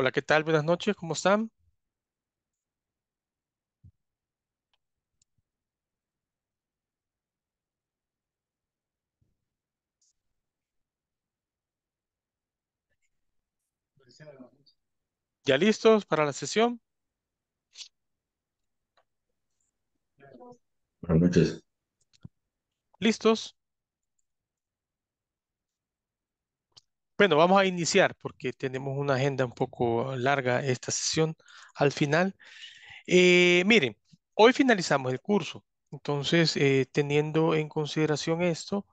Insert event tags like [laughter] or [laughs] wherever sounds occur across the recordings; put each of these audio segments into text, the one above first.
Hola, ¿qué tal? Buenas noches, ¿cómo están? ¿Ya listos para la sesión? Buenas noches. ¿Listos? Bueno, vamos a iniciar porque tenemos una agenda un poco larga esta sesión al final. Eh, miren, hoy finalizamos el curso. Entonces, eh, teniendo en consideración esto,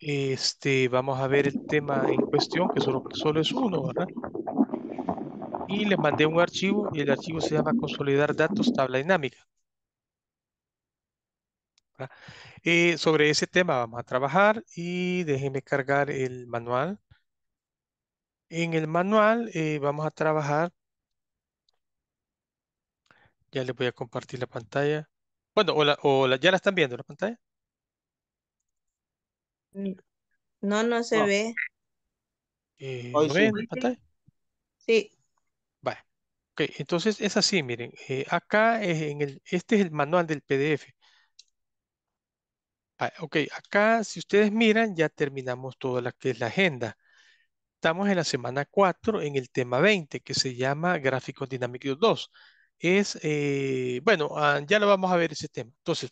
este, vamos a ver el tema en cuestión, que solo, solo es uno, ¿verdad? Y les mandé un archivo y el archivo se llama Consolidar Datos Tabla Dinámica. Eh, sobre ese tema vamos a trabajar y déjenme cargar el manual en el manual eh, vamos a trabajar. Ya les voy a compartir la pantalla. Bueno, o, ¿ya la están viendo la pantalla? No, no se ve. Eh, la pantalla? Sí. Vale. Ok, entonces es así, miren. Eh, acá, en el, este es el manual del PDF. ok, acá si ustedes miran ya terminamos toda la que es la agenda. Estamos en la semana 4 en el tema 20 que se llama Gráficos Dinámicos 2. Es, eh, bueno, ah, ya lo vamos a ver ese tema. Entonces,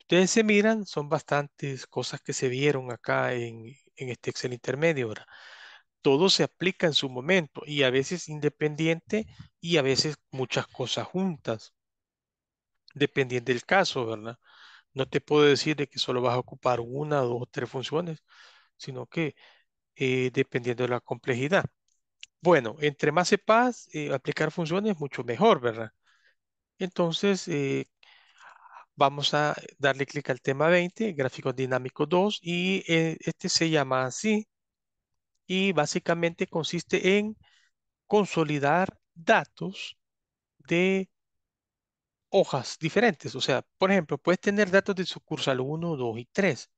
ustedes se miran, son bastantes cosas que se vieron acá en, en este Excel intermedio. ¿verdad? Todo se aplica en su momento y a veces independiente y a veces muchas cosas juntas. Dependiendo del caso, ¿verdad? No te puedo decir de que solo vas a ocupar una, dos, tres funciones, sino que eh, dependiendo de la complejidad. Bueno, entre más sepas eh, aplicar funciones, mucho mejor, ¿verdad? Entonces, eh, vamos a darle clic al tema 20, gráfico dinámico 2, y este se llama así. Y básicamente consiste en consolidar datos de hojas diferentes. O sea, por ejemplo, puedes tener datos de sucursal 1, 2 y 3.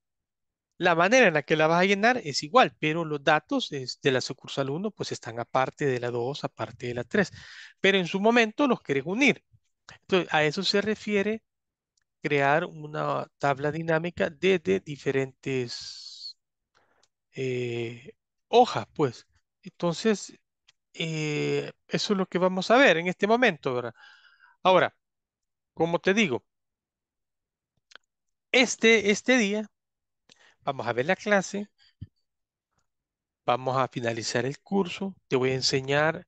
La manera en la que la vas a llenar es igual, pero los datos de la sucursal 1 pues están aparte de la 2, aparte de la 3, pero en su momento los querés unir. Entonces, a eso se refiere crear una tabla dinámica desde diferentes eh, hojas, pues. Entonces, eh, eso es lo que vamos a ver en este momento, Ahora, como te digo, este, este día Vamos a ver la clase. Vamos a finalizar el curso. Te voy a enseñar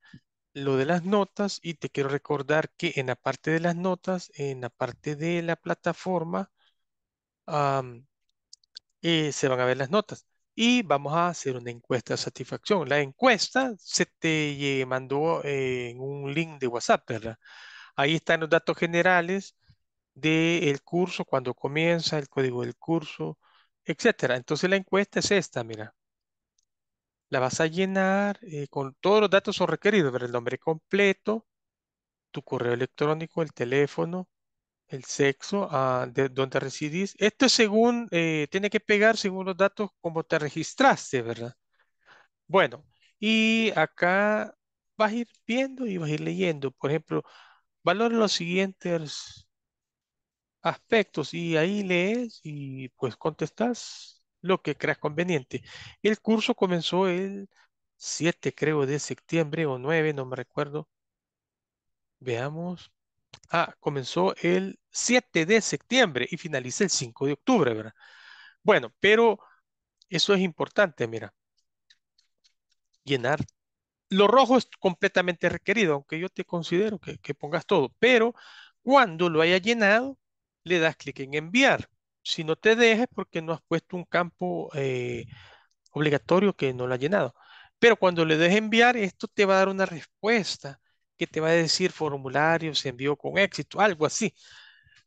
lo de las notas y te quiero recordar que en la parte de las notas, en la parte de la plataforma, eh, se van a ver las notas. Y vamos a hacer una encuesta de satisfacción. La encuesta se te mandó eh, en un link de WhatsApp, ¿verdad? Ahí están los datos generales del curso, cuando comienza, el código del curso, etcétera. Entonces la encuesta es esta, mira. La vas a llenar eh, con todos los datos son requeridos, ver el nombre completo, tu correo electrónico, el teléfono, el sexo, ah, de dónde residís. Esto es según, eh, tiene que pegar según los datos como te registraste, ¿verdad? Bueno, y acá vas a ir viendo y vas a ir leyendo. Por ejemplo, valora los siguientes aspectos y ahí lees y pues contestas lo que creas conveniente. El curso comenzó el 7, creo, de septiembre o 9, no me recuerdo. Veamos. Ah, comenzó el 7 de septiembre y finaliza el 5 de octubre, ¿verdad? Bueno, pero eso es importante, mira. Llenar. Lo rojo es completamente requerido, aunque yo te considero que, que pongas todo, pero cuando lo haya llenado, le das clic en enviar. Si no te dejes porque no has puesto un campo eh, obligatorio que no lo ha llenado. Pero cuando le dejes enviar, esto te va a dar una respuesta que te va a decir formulario se envió con éxito, algo así.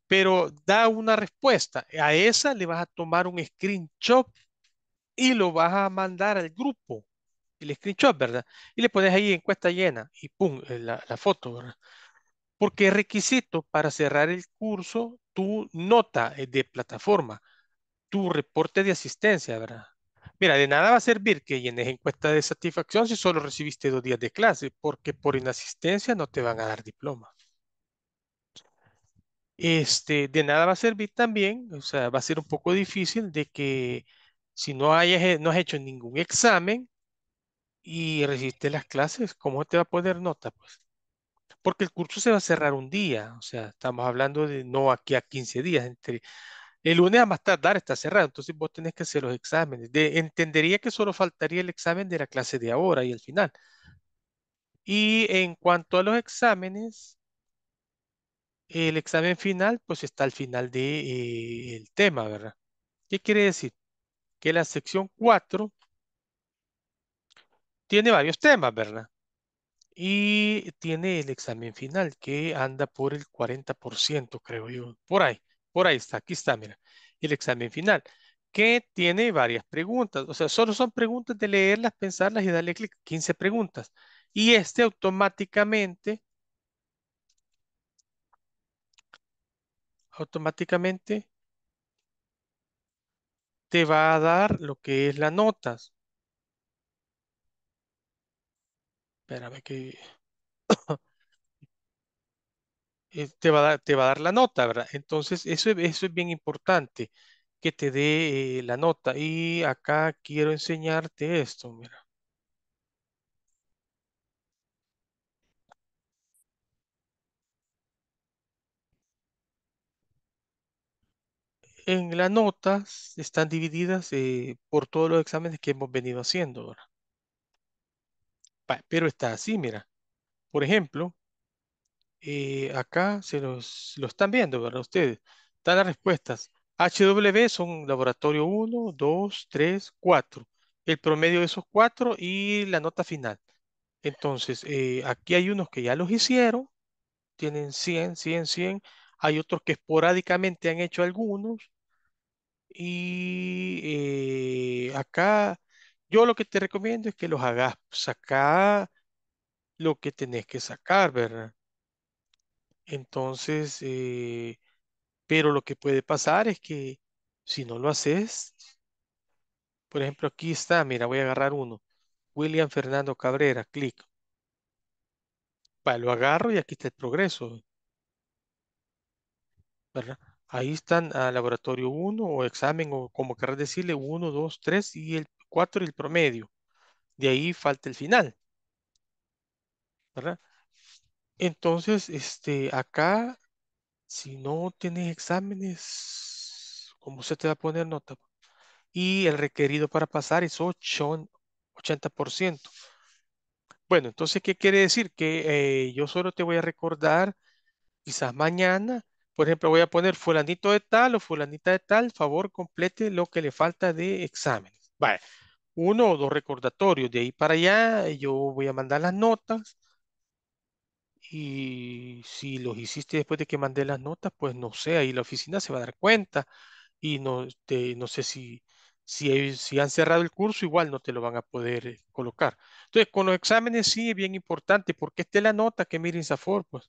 Pero da una respuesta. A esa le vas a tomar un screenshot y lo vas a mandar al grupo. El screenshot, ¿verdad? Y le pones ahí encuesta llena y pum, eh, la, la foto, ¿verdad? porque requisito para cerrar el curso tu nota eh, de plataforma, tu reporte de asistencia, ¿verdad? Mira, de nada va a servir que llenes encuesta de satisfacción si solo recibiste dos días de clase, porque por inasistencia no te van a dar diploma. Este, de nada va a servir también, o sea, va a ser un poco difícil de que si no, hayas, no has hecho ningún examen y recibiste las clases, ¿cómo te va a poner nota? Pues? porque el curso se va a cerrar un día, o sea, estamos hablando de no aquí a 15 días, entre, el lunes a más tardar está cerrado, entonces vos tenés que hacer los exámenes. entendería que solo faltaría el examen de la clase de ahora y el final. Y en cuanto a los exámenes, el examen final, pues está al final del de, eh, tema, ¿verdad? ¿Qué quiere decir? Que la sección 4 tiene varios temas, ¿verdad? y tiene el examen final que anda por el 40%, creo yo. Por ahí, por ahí está, aquí está, mira, el examen final que tiene varias preguntas. O sea, solo son preguntas de leerlas, pensarlas y darle clic, 15 preguntas. Y este automáticamente, automáticamente te va a dar lo que es las notas. espérame que... Eh, te, va a dar, te va a dar la nota, ¿verdad? Entonces, eso, es bien importante, que te dé eh, la nota. Y acá quiero enseñarte esto, mira. En las notas están divididas eh, por todos los exámenes que hemos venido haciendo, ¿verdad? pero está así, mira. Por ejemplo, eh, acá se los, lo están viendo, ¿verdad? Ustedes. Están las respuestas. HW son laboratorio 1, 2, 3, 4. El promedio de esos cuatro y la nota final. Entonces, eh, aquí hay unos que ya los hicieron. Tienen 100, 100, 100. Hay otros que esporádicamente han hecho algunos. Y eh, acá yo lo que te recomiendo es que los hagas saca lo que tenés que sacar, ¿verdad? Entonces, eh, pero lo que puede pasar es que si no lo haces, por ejemplo, aquí está, mira, voy a agarrar uno. William Fernando Cabrera, clic. lo agarro y aquí está el progreso. ¿Verdad? Ahí están a ah, laboratorio 1 o examen o como querrás decirle 1, 2, 3 y el 4 y el promedio. De ahí falta el final. ¿Verdad? Entonces, este, acá, si no tienes exámenes, ¿cómo se te va a poner nota? Y el requerido para pasar es 8, 80%. Bueno, entonces, ¿qué quiere decir? Que eh, yo solo te voy a recordar, quizás mañana, por ejemplo, voy a poner fulanito de tal o fulanita de tal, favor, complete lo que le falta de examen. Vale, uno o dos recordatorios de ahí para allá, yo voy a mandar las notas. Y si los hiciste después de que mandé las notas, pues no sé, ahí la oficina se va a dar cuenta. Y no, este, no sé si, si, han cerrado el curso, igual no te lo van a poder eh, colocar. Entonces, con los exámenes sí es bien importante, porque esté la nota que miren Insafor pues.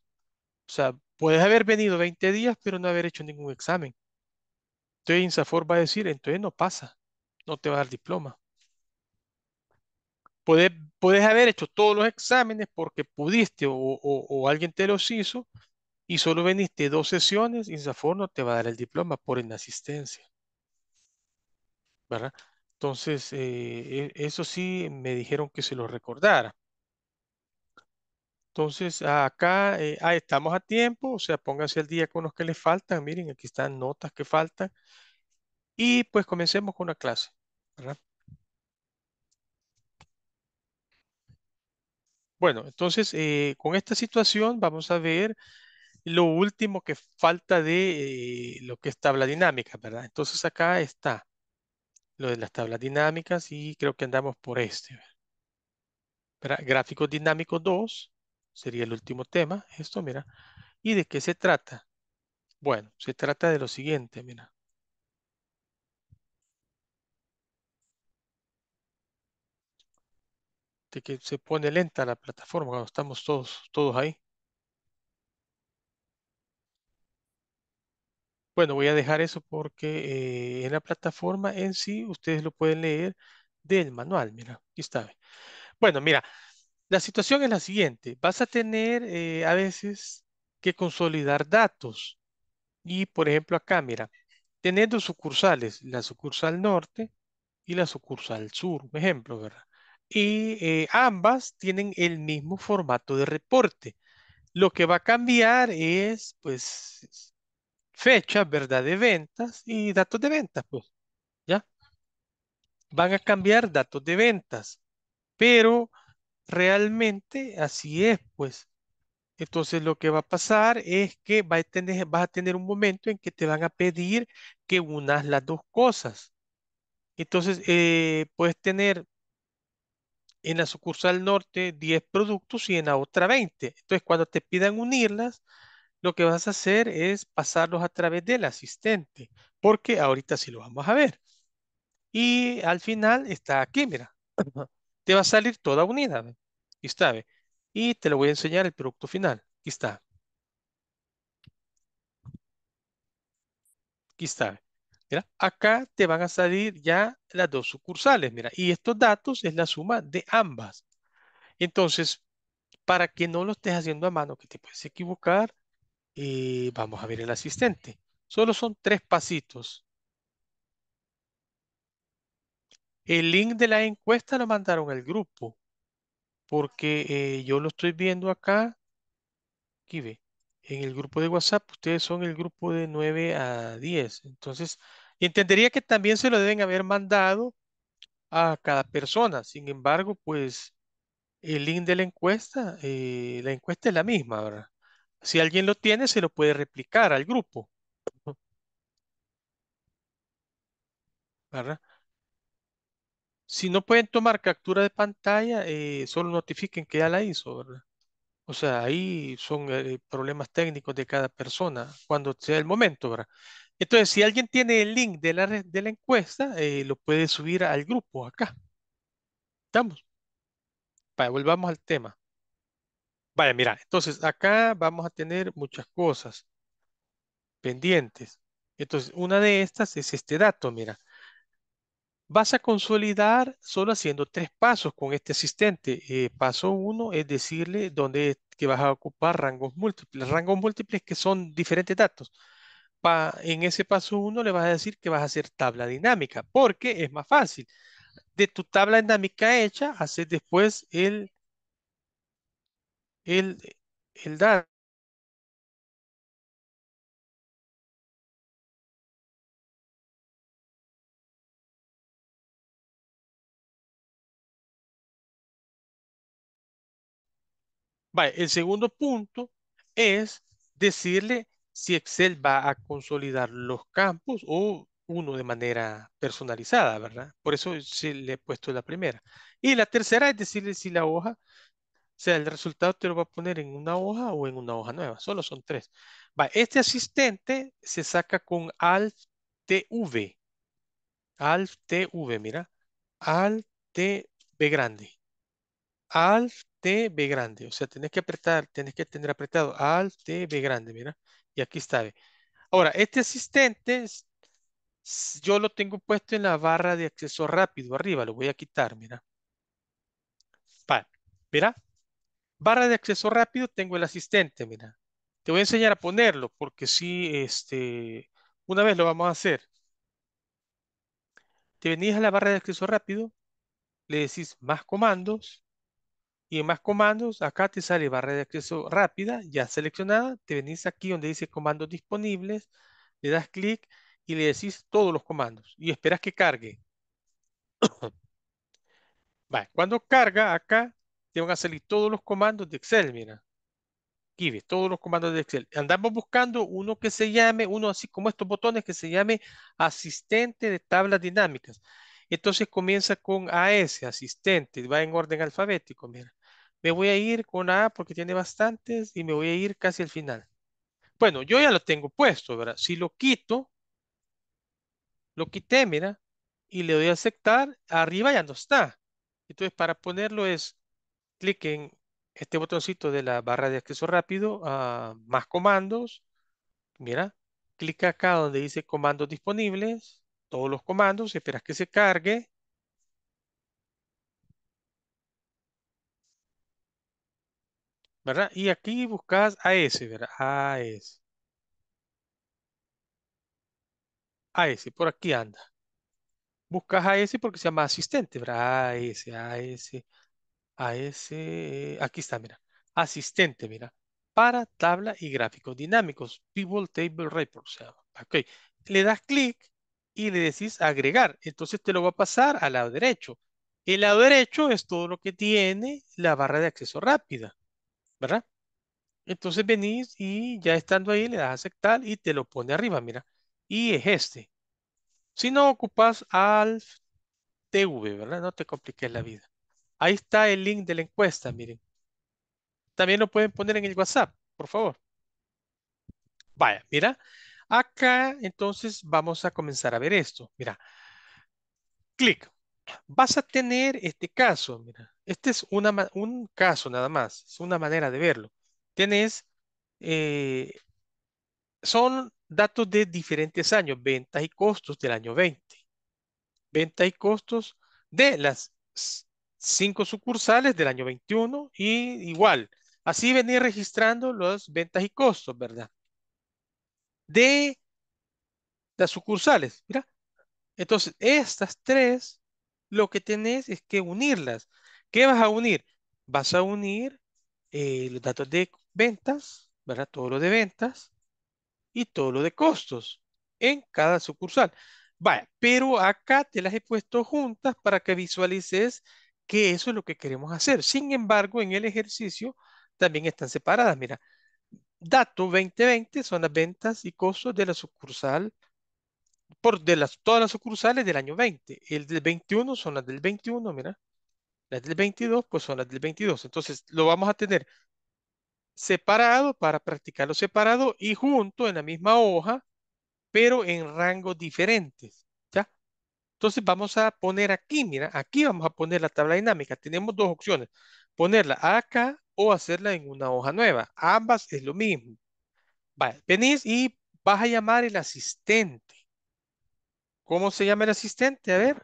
O sea, puedes haber venido 20 días, pero no haber hecho ningún examen. Entonces, Insafor va a decir, entonces no pasa no te va a dar diploma. Puedes, puedes haber hecho todos los exámenes porque pudiste o, alguien te los hizo y solo veniste dos sesiones y Safor no te va a dar el diploma por inasistencia. ¿Verdad? Entonces, eh, e, eso sí me dijeron que se lo recordara. Entonces, acá eh, ah, estamos a tiempo, o sea, pónganse al día con los que les faltan. Miren, aquí están notas que faltan. Y pues comencemos con una clase. Bueno, entonces eh, con esta situación vamos a ver lo último que falta de eh, lo que es tabla dinámica, ¿verdad? Entonces acá está lo de las tablas dinámicas y creo que andamos por este. Gráfico dinámico 2 sería el último tema, esto, mira. ¿Y de qué se trata? Bueno, se trata de lo siguiente, mira. que se pone lenta la plataforma cuando estamos todos, todos ahí. Bueno, voy a dejar eso porque eh, en la plataforma en sí ustedes lo pueden leer del manual. Mira, aquí está. Bueno, mira, la situación es la siguiente. Vas a tener eh, a veces que consolidar datos. Y por ejemplo acá, mira, tener dos sucursales, la sucursal norte y la sucursal sur, un ejemplo, ¿verdad? y eh, ambas tienen el mismo formato de reporte. Lo que va a cambiar es, pues, fecha, ¿verdad? De ventas y datos de ventas, pues, ¿ya? Van a cambiar datos de ventas, pero realmente así es, pues. Entonces lo que va a pasar es que va a tener, vas a tener un momento en que te van a pedir que unas las dos cosas. Entonces eh, puedes tener en la sucursal norte 10 productos y en la otra 20. Entonces, cuando te pidan unirlas, lo que vas a hacer es pasarlos a través del asistente, porque ahorita sí lo vamos a ver. Y al final está aquí, mira. [clears throat] Te va a salir toda unida. Aquí está, Y te lo voy a enseñar el producto final. Aquí está. Aquí está. Mira, acá te van a salir ya las dos sucursales, mira, y estos datos es la suma de ambas. Entonces, para que no lo estés haciendo a mano, que te puedes equivocar, eh, vamos a ver el asistente. Solo son tres pasitos. El link de la encuesta lo mandaron al grupo, porque eh, yo lo estoy viendo acá, aquí ve, en el grupo de WhatsApp, ustedes son el grupo de 9 a 10, entonces y Entendería que también se lo deben haber mandado a cada persona. Sin embargo, pues el link de la encuesta, eh, la encuesta es la misma, ¿verdad? Si alguien lo tiene, se lo puede replicar al grupo, ¿verdad? Si no pueden tomar captura de pantalla, eh, solo notifiquen que ya la hizo, ¿verdad? O sea, ahí son eh, problemas técnicos de cada persona, cuando sea el momento, ¿verdad? Entonces, si alguien tiene el link de la, de la encuesta, eh, lo puede subir al grupo acá. ¿Estamos? Vale, volvamos al tema. Vaya, mira, entonces acá vamos a tener muchas cosas pendientes. Entonces, una de estas es este dato, mira. Vas a consolidar solo haciendo tres pasos con este asistente. Eh, paso uno es decirle dónde que vas a ocupar rangos múltiples. Rangos múltiples que son diferentes datos en ese paso 1 le vas a decir que vas a hacer tabla dinámica, porque es más fácil. De tu tabla dinámica hecha, haces después el, el, el el segundo punto es decirle si Excel va a consolidar los campos o uno de manera personalizada, ¿verdad? Por eso le he puesto la primera. Y la tercera es decirle si la hoja, o sea, el resultado te lo va a poner en una hoja o en una hoja nueva. Solo son tres. Va, este asistente se saca con Alt TV. Alt V, mira. Alt TV grande. Alt TV grande. O sea, tenés que apretar, tenés que tener apretado Alt TV grande, mira aquí está. Ahora, este asistente, yo lo tengo puesto en la barra de acceso rápido, arriba, lo voy a quitar, mira. para mira. Barra de acceso rápido tengo el asistente, mira. Te voy a enseñar a ponerlo, porque si, este, una vez lo vamos a hacer. Te venís a la barra de acceso rápido, le decís más comandos, y más comandos, acá te sale barra de acceso rápida, ya seleccionada, te venís aquí donde dice comandos disponibles, le das clic y le decís todos los comandos y esperas que cargue. [coughs] cuando carga acá, te van a salir todos los comandos de Excel, mira. Aquí ves, todos los comandos de Excel. Andamos buscando uno que se llame, uno así como estos botones que se llame asistente de tablas dinámicas. Entonces comienza con AS, asistente, va en orden alfabético, mira me voy a ir con A porque tiene bastantes y me voy a ir casi al final. Bueno, yo ya lo tengo puesto, ¿verdad? Si lo quito, lo quité, mira, y le doy a aceptar, arriba ya no está. Entonces, para ponerlo es clic en este botoncito de la barra de acceso rápido ah, más comandos. Mira, clic acá donde dice comandos disponibles, todos los comandos, esperas que se cargue ¿verdad? Y aquí buscas AS, ¿verdad? a AS, por aquí anda. Buscas AS porque se llama asistente, ¿verdad? AS, AS, AS. Aquí está, mira. Asistente, mira. Para tabla y gráficos dinámicos. Pivot Table Report Ok. Le das clic y le decís agregar. Entonces te lo va a pasar al lado derecho. El lado derecho es todo lo que tiene la barra de acceso rápida. ¿verdad? Entonces venís y ya estando ahí le das a aceptar y te lo pone arriba, mira. Y es este. Si no ocupas al TV, ¿verdad? No te compliques la vida. Ahí está el link de la encuesta, miren. También lo pueden poner en el WhatsApp, por favor. Vaya, mira. Acá entonces vamos a comenzar a ver esto. Mira. Clic. Vas a tener este caso, mira. Este es un caso nada más, es una manera de verlo. Tienes, eh, son datos de diferentes años, ventas y costos del año 20, ventas y costos de las cinco sucursales del año 21 y igual, así venir registrando las ventas y costos, ¿verdad? De las sucursales, mira. Entonces, estas tres, lo que tenés es que unirlas ¿Qué vas a unir? Vas a unir eh, los datos de ventas, ¿verdad? Todo lo de ventas y todo lo de costos en cada sucursal. Vaya, pero acá te las he puesto juntas para que visualices que eso es lo que queremos hacer. Sin embargo, en el ejercicio también están separadas. Mira, dato 2020 son las ventas y costos de la sucursal, por de las, todas las sucursales del año 20. El del 21 son las del 21, mira. Las del 22, pues son las del 22. Entonces, lo vamos a tener separado para practicarlo separado y junto en la misma hoja, pero en rangos diferentes. ¿Ya? Entonces, vamos a poner aquí, mira, aquí vamos a poner la tabla dinámica. Tenemos dos opciones. Ponerla acá o hacerla en una hoja nueva. Ambas es lo mismo. Vale, venís y vas a llamar el asistente. ¿Cómo se llama el asistente? A ver.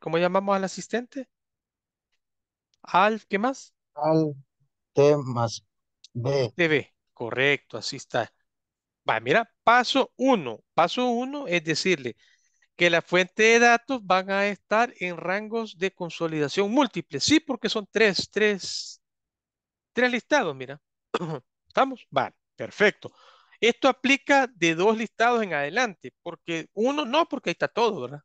¿Cómo llamamos al asistente? Al, ¿qué más? Al T más B. B. correcto, así está. Va, mira, paso uno. Paso uno es decirle que la fuente de datos van a estar en rangos de consolidación múltiple. Sí, porque son tres, tres, tres listados, mira. [clears throat] ¿Estamos? Va, perfecto. Esto aplica de dos listados en adelante, porque uno no, porque ahí está todo, ¿verdad?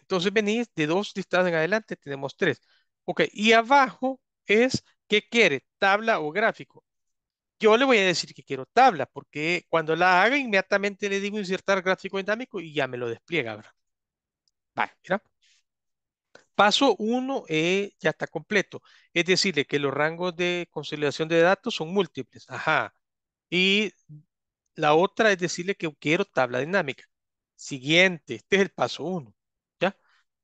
entonces venís de dos listas en adelante, tenemos tres. Ok, y abajo es ¿qué quiere? ¿Tabla o gráfico? Yo le voy a decir que quiero tabla, porque cuando la haga, inmediatamente le digo insertar gráfico dinámico y ya me lo despliega, ¿verdad? Vale, Paso 1 eh, ya está completo. Es decirle que los rangos de consolidación de datos son múltiples. Ajá. Y la otra es decirle que quiero tabla dinámica. Siguiente, este es el paso 1.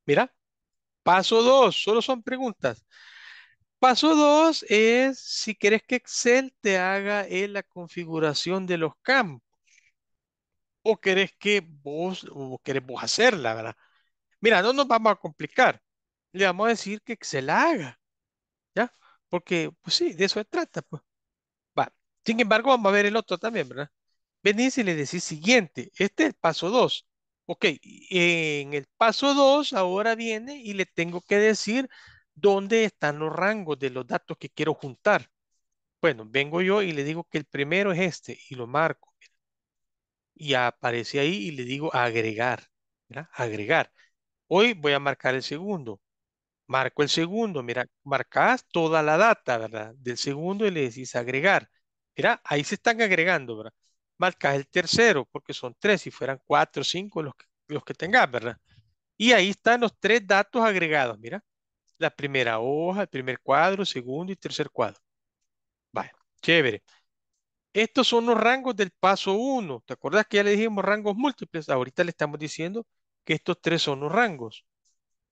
Mira, paso dos, solo son preguntas. Paso dos es si querés que Excel te haga en la configuración de los campos. O querés que vos, o querés vos hacerla, ¿verdad? Mira, no nos vamos a complicar. Le vamos a decir que Excel la haga. ¿Ya? Porque, pues sí, de eso se trata. Pues. Sin embargo, vamos a ver el otro también, ¿verdad? Venís y le decís siguiente. Este es el paso dos Ok, eh, en el paso 2 ahora viene y le tengo que decir dónde están los rangos de los datos que quiero juntar. Bueno, vengo yo y le digo que el primero es este y lo marco. Y aparece ahí y le digo agregar. ¿verdad? agregar. Hoy voy a marcar el segundo. Marco el segundo. Mira, marcas toda la data, ¿verdad? Del segundo y le decís agregar. Mira, ahí se están agregando, ¿verdad? marcas el tercero, porque son tres, si fueran cuatro o cinco los que, los que tengas, ¿verdad? Y ahí están los tres datos agregados, mira. La primera hoja, el primer cuadro, segundo y tercer cuadro. Vale, chévere. Estos son los rangos del paso 1. ¿Te acuerdas que ya le dijimos rangos múltiples? Ahorita le estamos diciendo que estos tres son los rangos.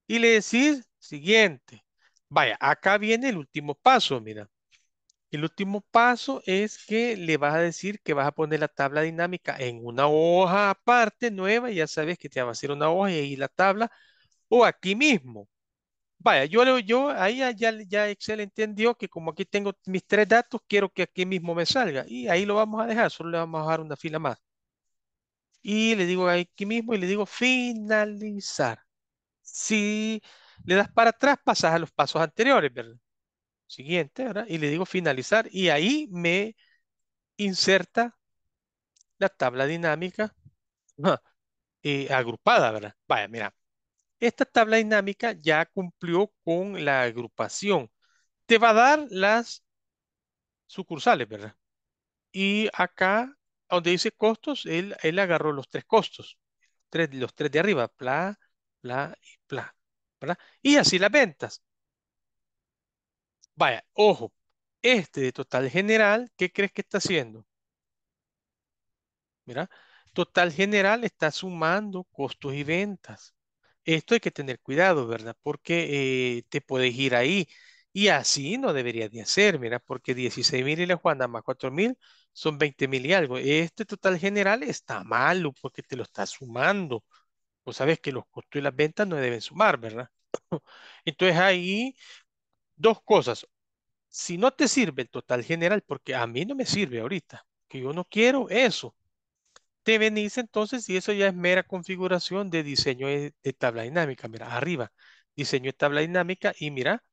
Y le decís, siguiente. Vaya, acá viene el último paso, mira. El último paso es que le vas a decir que vas a poner la tabla dinámica en una hoja aparte nueva, ya sabes que te va a hacer una hoja y ahí la tabla, o aquí mismo. Vaya, yo, yo ahí ya, Excel entendió que como aquí tengo mis tres datos, quiero que aquí mismo me salga. Y ahí lo vamos a dejar, solo le vamos a dejar una fila más. Y le digo aquí mismo y le digo finalizar. Si le das para atrás, pasas a los pasos anteriores, ¿verdad? siguiente, ¿verdad? Y le digo finalizar y ahí me inserta la tabla dinámica ah, eh, agrupada, ¿verdad? Vaya, mira, esta tabla dinámica ya cumplió con la agrupación. Te va a dar las sucursales, ¿verdad? Y acá, donde dice costos, él, agarró los tres costos, tres, los tres de arriba, pla, pla y pla, ¿verdad? Y así las ventas. Vaya, ojo, este de total general, ¿qué crees que está haciendo? Mira, total general está sumando costos y ventas. Esto hay que tener cuidado, ¿verdad? Porque eh, te puedes ir ahí. Y así no debería de hacer, mira, porque 16 mil y la Juana más 4 mil son 20 mil y algo. Este total general está malo porque te lo está sumando. Vos sabes que los costos y las ventas no deben sumar, ¿verdad? [clears throat] Entonces ahí dos cosas. Si no te sirve el total general, porque a mí no me sirve ahorita, que yo no quiero eso, te venís entonces y eso ya es mera configuración de diseño de, tabla dinámica. Mira, arriba, diseño de tabla dinámica y mira,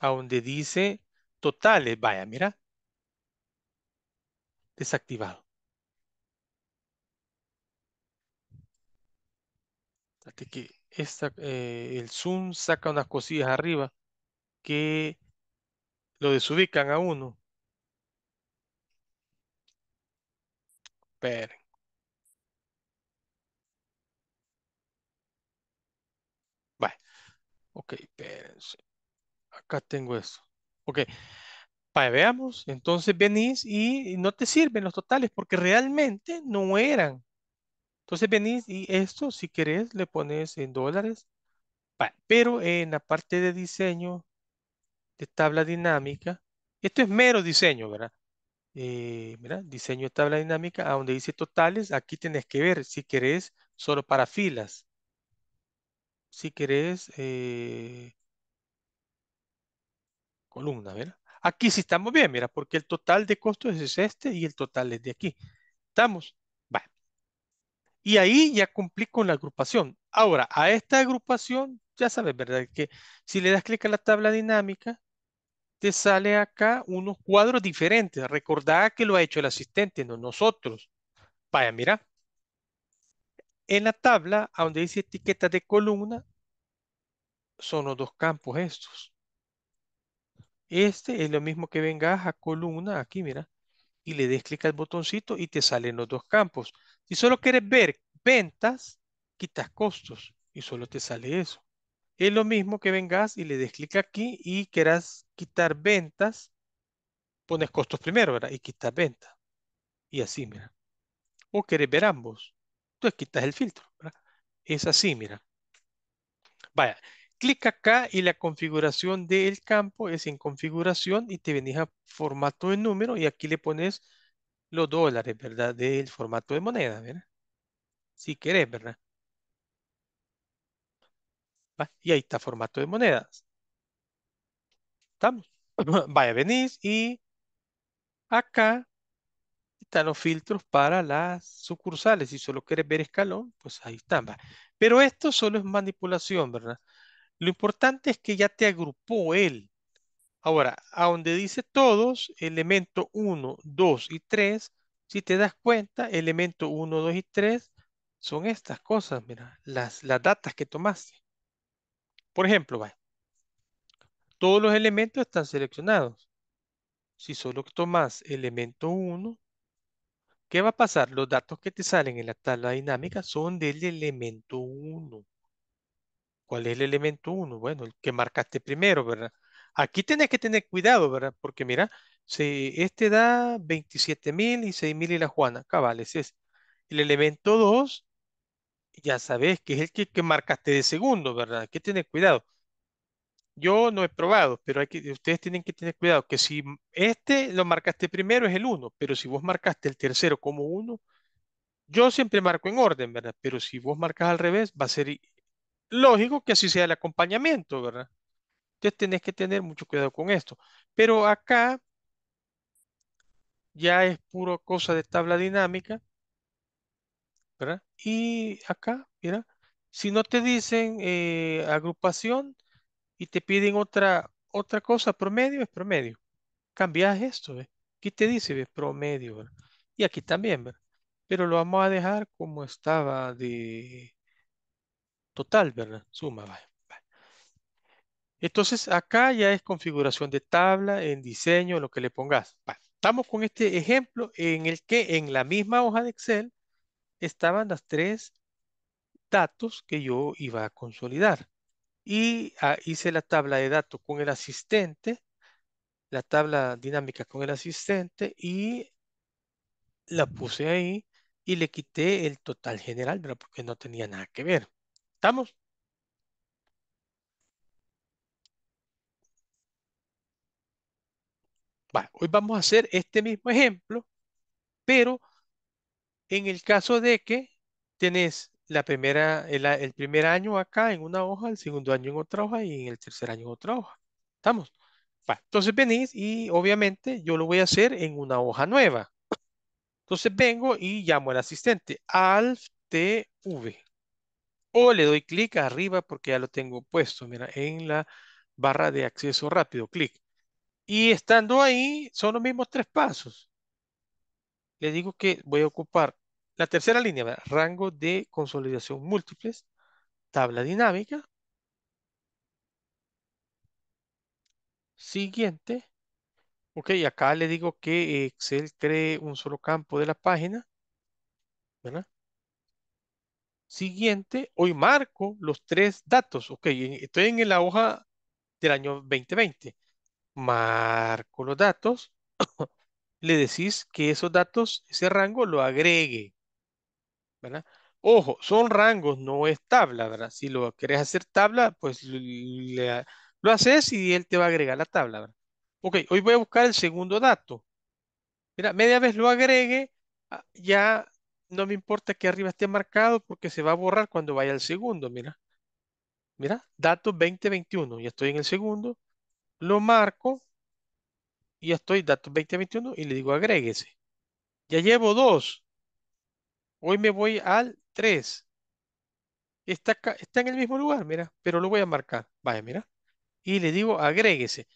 a donde dice totales, vaya, mira, desactivado. que esta, eh, el zoom saca unas cosillas arriba que lo desubican a uno. Esperen. Vale. Ok, espérense. Acá tengo esto Ok. Vale, veamos. Entonces venís y no te sirven los totales porque realmente no eran. Entonces venís y esto, si querés, le pones en dólares. Pero en la parte de diseño, de tabla dinámica. Esto es mero diseño, ¿verdad? Eh, Diseño de tabla dinámica, a donde dice totales, aquí tenés que ver si querés solo para filas. Si querés eh, columna, ¿verdad? Aquí sí estamos bien, mira, porque el total de costos es este y el total es de aquí. ¿Estamos? Vale. Y ahí ya cumplí con la agrupación. Ahora, a esta agrupación, ya sabes, ¿verdad? Que si le das clic a la tabla dinámica, te sale acá unos cuadros diferentes. Recordá que lo ha hecho el asistente, no nosotros. Vaya, mira. En la tabla, donde dice etiqueta de columna, son los dos campos estos. Este es lo mismo que vengas a columna, aquí mira, y le des clic al botoncito y te salen los dos campos. Si solo quieres ver ventas, quitas costos y solo te sale eso. Es lo mismo que vengas y le des clic aquí y quieras quitar ventas. Pones costos primero, ¿verdad? Y quitas ventas. Y así, mira. O querés ver ambos. tú quitas el filtro, ¿verdad? Es así, mira. Vaya, clic acá y la configuración del campo es en configuración y te venís a formato de número y aquí le pones los dólares, ¿verdad? Del formato de moneda, ¿verdad? Si querés, ¿verdad? Y ahí está formato de monedas. ¿Estamos? [laughs] Vaya, venís y acá están los filtros para las sucursales. Si solo quieres ver escalón, pues ahí están. Pero esto solo es manipulación, ¿verdad? Lo importante es que ya te agrupó él. Ahora, a donde dice todos, elemento 1, 2 y 3, si te das cuenta, elemento 1, 2 y 3 son estas cosas, mira, las datas que tomaste. Por ejemplo, todos los elementos están seleccionados. Si solo tomas elemento 1, ¿qué va a pasar? Los datos que te salen en la tabla dinámica son del elemento 1. ¿Cuál es el elemento 1? Bueno, el que marcaste primero, ¿verdad? Aquí tenés que tener cuidado, ¿verdad? Porque mira, si este da 27.000 y 6.000 y la Juana, cabales, es el elemento 2 ya sabes que es el que, marcaste de segundo, ¿verdad? Hay que tener cuidado. Yo no he probado, pero hay que, ustedes tienen que tener cuidado que si este lo marcaste primero es el 1, pero si vos marcaste el tercero como uno, yo siempre marco en orden, ¿verdad? Pero si vos marcas al revés, va a ser lógico que así sea el acompañamiento, ¿verdad? Entonces tenés que tener mucho cuidado con esto. Pero acá ya es puro cosa de tabla dinámica y acá, mira, si no te dicen eh, agrupación y te piden otra, otra cosa, promedio es promedio. Cambias esto, ¿ves? Aquí te dice, ¿ves? Promedio, Y aquí también, ¿verdad? Pero lo vamos a dejar como estaba de total, ¿verdad? Suma, Entonces, acá ya es configuración de tabla, en diseño, lo que le pongas. Estamos con este ejemplo en el que en la misma hoja de Excel estaban las tres datos que yo iba a consolidar. Y ah, hice la tabla de datos con el asistente, la tabla dinámica con el asistente y la puse ahí y le quité el total general, ¿verdad? Porque no tenía nada que ver. ¿Estamos? Bueno, hoy vamos a hacer este mismo ejemplo, pero en el caso de que tenés la primera, el, primer año acá en una hoja, el segundo año en otra hoja y en el tercer año en otra hoja. ¿Estamos? Entonces venís y obviamente yo lo voy a hacer en una hoja nueva. Entonces vengo y llamo al asistente, Alt TV. O le doy clic arriba porque ya lo tengo puesto, mira, en la barra de acceso rápido, clic. Y estando ahí, son los mismos tres pasos le digo que voy a ocupar la tercera línea, rango de consolidación múltiples, tabla dinámica, siguiente, ok, acá le digo que Excel cree un solo campo de la página, ¿verdad? Siguiente, hoy marco los tres datos, ok, estoy en la hoja del año 2020, marco los datos, le decís que esos datos, ese rango lo agregue. Ojo, son rangos, no es tabla, ¿verdad? Si lo querés hacer tabla, pues lo haces y él te va a agregar la tabla, Ok, hoy voy a buscar el segundo dato. Mira, media vez lo agregue, ah, ya no me importa que arriba esté marcado porque se va a borrar cuando vaya al segundo, mira. Mira, dato 2021, ya estoy en el segundo, lo marco, y estoy datos 2021 y le digo agréguese. Ya llevo dos. Hoy me voy al 3. Está, está en el mismo lugar, mira, pero lo voy a marcar. Vaya, mira. Y le digo agréguese.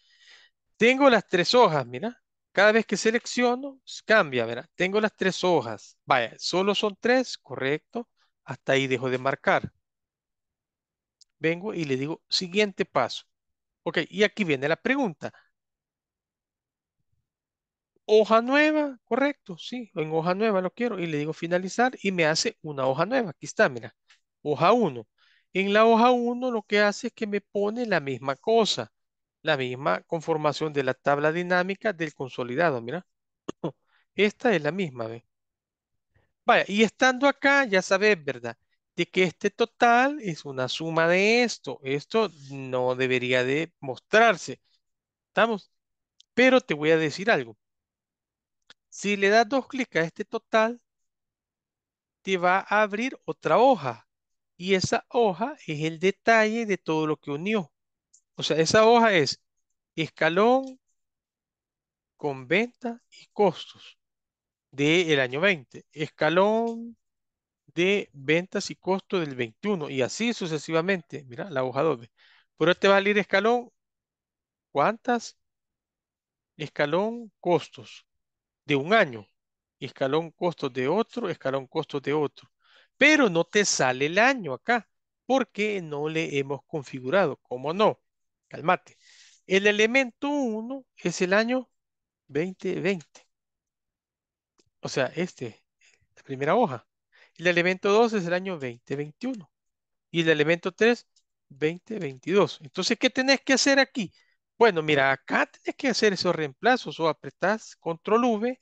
Tengo las tres hojas, mira. Cada vez que selecciono, cambia, ¿verdad? Tengo las tres hojas. Vaya, solo son tres, correcto. Hasta ahí dejo de marcar. Vengo y le digo siguiente paso. Ok, y aquí viene la pregunta hoja nueva, correcto, sí, en hoja nueva lo quiero y le digo finalizar y me hace una hoja nueva. Aquí está, mira, hoja 1. En la hoja 1 lo que hace es que me pone la misma cosa, la misma conformación de la tabla dinámica del consolidado, mira. [coughs] Esta es la misma, ¿ve? Vaya, y estando acá, ya sabes, ¿verdad? De que este total es una suma de esto. Esto no debería de mostrarse. ¿Estamos? Pero te voy a decir algo. Si le das dos clics a este total, te va a abrir otra hoja. Y esa hoja es el detalle de todo lo que unió. O sea, esa hoja es escalón con ventas y costos del año 20. Escalón de ventas y costos del 21. Y así sucesivamente. Mira, la hoja doble Pero te va a salir escalón. ¿Cuántas? Escalón costos de un año, escalón costos de otro, escalón costos de otro. Pero no te sale el año acá porque no le hemos configurado. ¿Cómo no? Calmate. El elemento 1 es el año 2020. O sea, este, la primera hoja. El elemento 2 es el año 2021. Y el elemento 3, 2022. Entonces, ¿qué tenés que hacer aquí? Bueno, mira, acá tienes que hacer esos reemplazos o apretás control V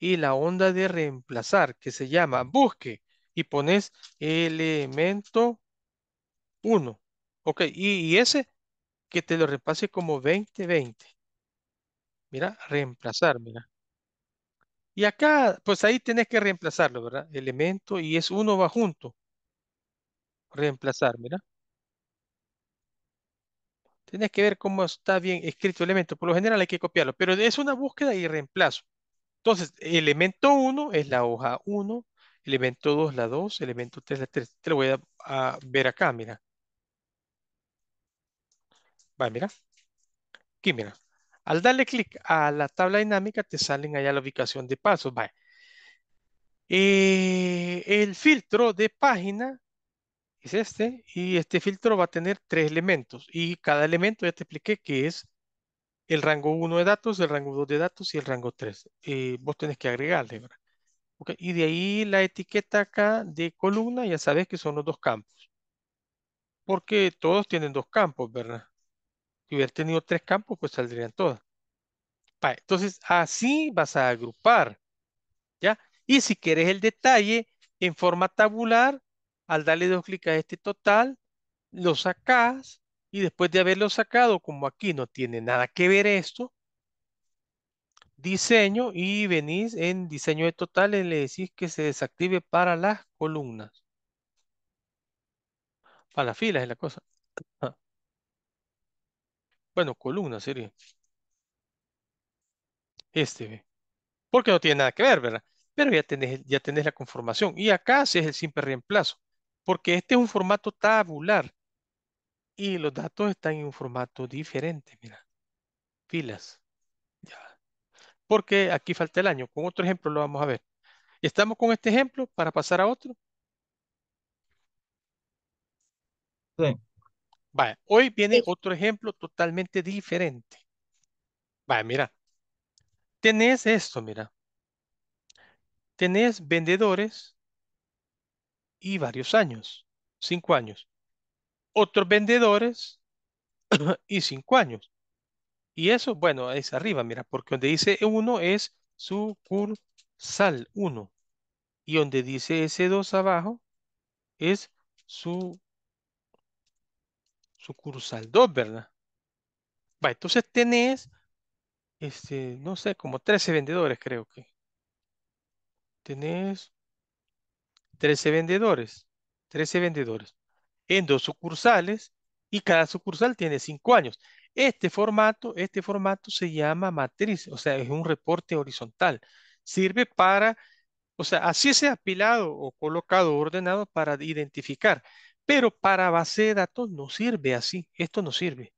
y la onda de reemplazar que se llama busque y pones elemento 1. Ok, y, ese que te lo repase como 2020. Mira, reemplazar, mira. Y acá, pues ahí tenés que reemplazarlo, ¿verdad? Elemento y es uno va junto. Reemplazar, mira. Tienes que ver cómo está bien escrito el elemento. Por lo general hay que copiarlo, pero es una búsqueda y reemplazo. Entonces, elemento 1 es la hoja 1, elemento 2 la 2, elemento 3 la 3. Te lo voy a, ver acá, mira. Va, mira. Aquí, mira. Al darle clic a la tabla dinámica, te salen allá la ubicación de pasos. Va. Eh, el filtro de página es este, y este filtro va a tener tres elementos, y cada elemento ya te expliqué que es el rango 1 de datos, el rango 2 de datos y el rango 3. Eh, vos tenés que agregarle, ¿verdad? Y de ahí la etiqueta acá de columna, ya sabes que son los dos campos. Porque todos tienen dos campos, ¿verdad? Si hubiera tenido tres campos, pues saldrían todas. entonces, así vas a agrupar, ¿ya? Y si quieres el detalle en forma tabular, al darle dos clics a este total, lo sacas y después de haberlo sacado, como aquí no tiene nada que ver esto, diseño y venís en diseño de totales, le decís que se desactive para las columnas. Para las filas es la cosa. Ah. Bueno, columnas sería. Este, porque no tiene nada que ver, ¿verdad? Pero ya tenés, ya tenés la conformación. Y acá es el simple reemplazo porque este es un formato tabular y los datos están en un formato diferente, mira, filas, porque aquí falta el año, con otro ejemplo lo vamos a ver. Estamos con este ejemplo para pasar a otro. Sí. hoy viene otro ejemplo totalmente diferente. mira, tenés esto, mira. Tenés vendedores y varios años, cinco años. Otros vendedores [clears throat] y cinco años. Y eso, bueno, es arriba, mira, porque donde dice uno es su sucursal uno. Y donde dice ese 2 abajo es su sucursal 2, ¿verdad? Va, entonces tenés, este, no sé, como 13 vendedores creo que. Tenés 13 vendedores, 13 vendedores en dos sucursales y cada sucursal tiene cinco años. Este formato, este formato se llama matriz, o sea, es un reporte horizontal. Sirve para, o sea, así sea apilado o colocado ordenado para identificar, pero para base de datos no sirve así, esto no sirve.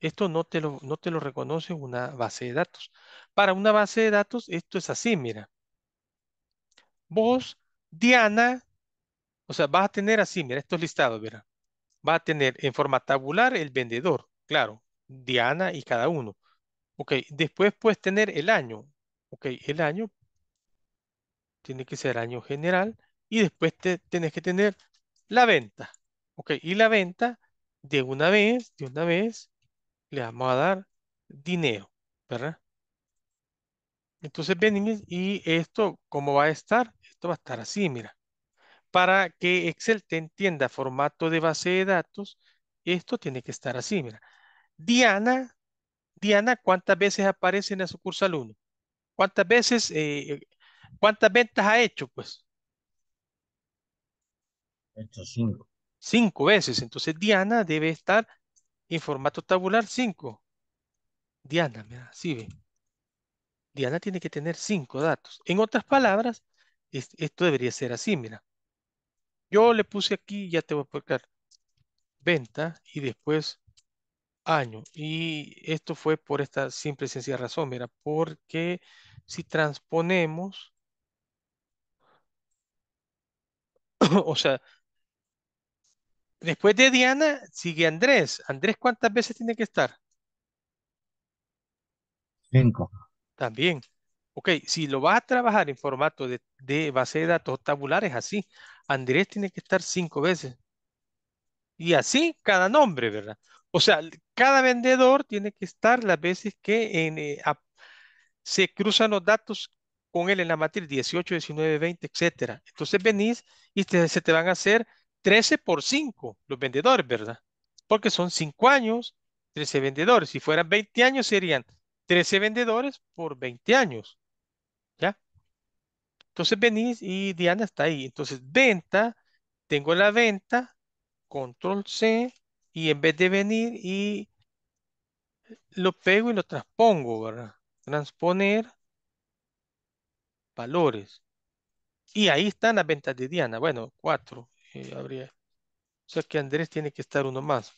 Esto no te lo, no te lo reconoce una base de datos. Para una base de datos esto es así, mira. Vos Diana, o sea, vas a tener así, mira, es listado, ¿verdad? Va a tener en forma tabular el vendedor, claro, Diana y cada uno. Ok, después puedes tener el año. Ok, el año tiene que ser año general y después te, tienes que tener la venta. Ok, y la venta de una vez, de una vez, le vamos a dar dinero, ¿verdad? Entonces, venimos y esto, ¿cómo va a estar? Esto va a estar así, mira. Para que Excel te entienda formato de base de datos, esto tiene que estar así, mira. Diana, Diana, ¿cuántas veces aparece en la sucursal 1? ¿Cuántas veces, eh, cuántas ventas ha hecho, pues? cinco. Cinco veces. Entonces, Diana debe estar en formato tabular 5. Diana, mira, sí ve. Diana tiene que tener cinco datos. En otras palabras, esto debería ser así, mira. Yo le puse aquí, ya te voy a explicar, venta y después año. Y esto fue por esta simple y sencilla razón, mira, porque si transponemos, [coughs] o sea, después de Diana sigue Andrés. Andrés, ¿cuántas veces tiene que estar? Cinco. También. Ok, si lo vas a trabajar en formato de, base de datos tabulares, así, Andrés tiene que estar cinco veces. Y así cada nombre, ¿verdad? O sea, cada vendedor tiene que estar las veces que eh, se cruzan los datos con él en la matriz, 18, 19, 20, etcétera. Entonces venís y se te van a hacer 13 por 5 los vendedores, ¿verdad? Porque son cinco años, 13 vendedores. Si fueran 20 años, serían 13 vendedores por 20 años. Entonces venís y Diana está ahí. Entonces venta, tengo la venta, control C, y en vez de venir y lo pego y lo transpongo, ¿verdad? Transponer valores. Y ahí están las ventas de Diana. Bueno, cuatro eh, habría. O sea que Andrés tiene que estar uno más.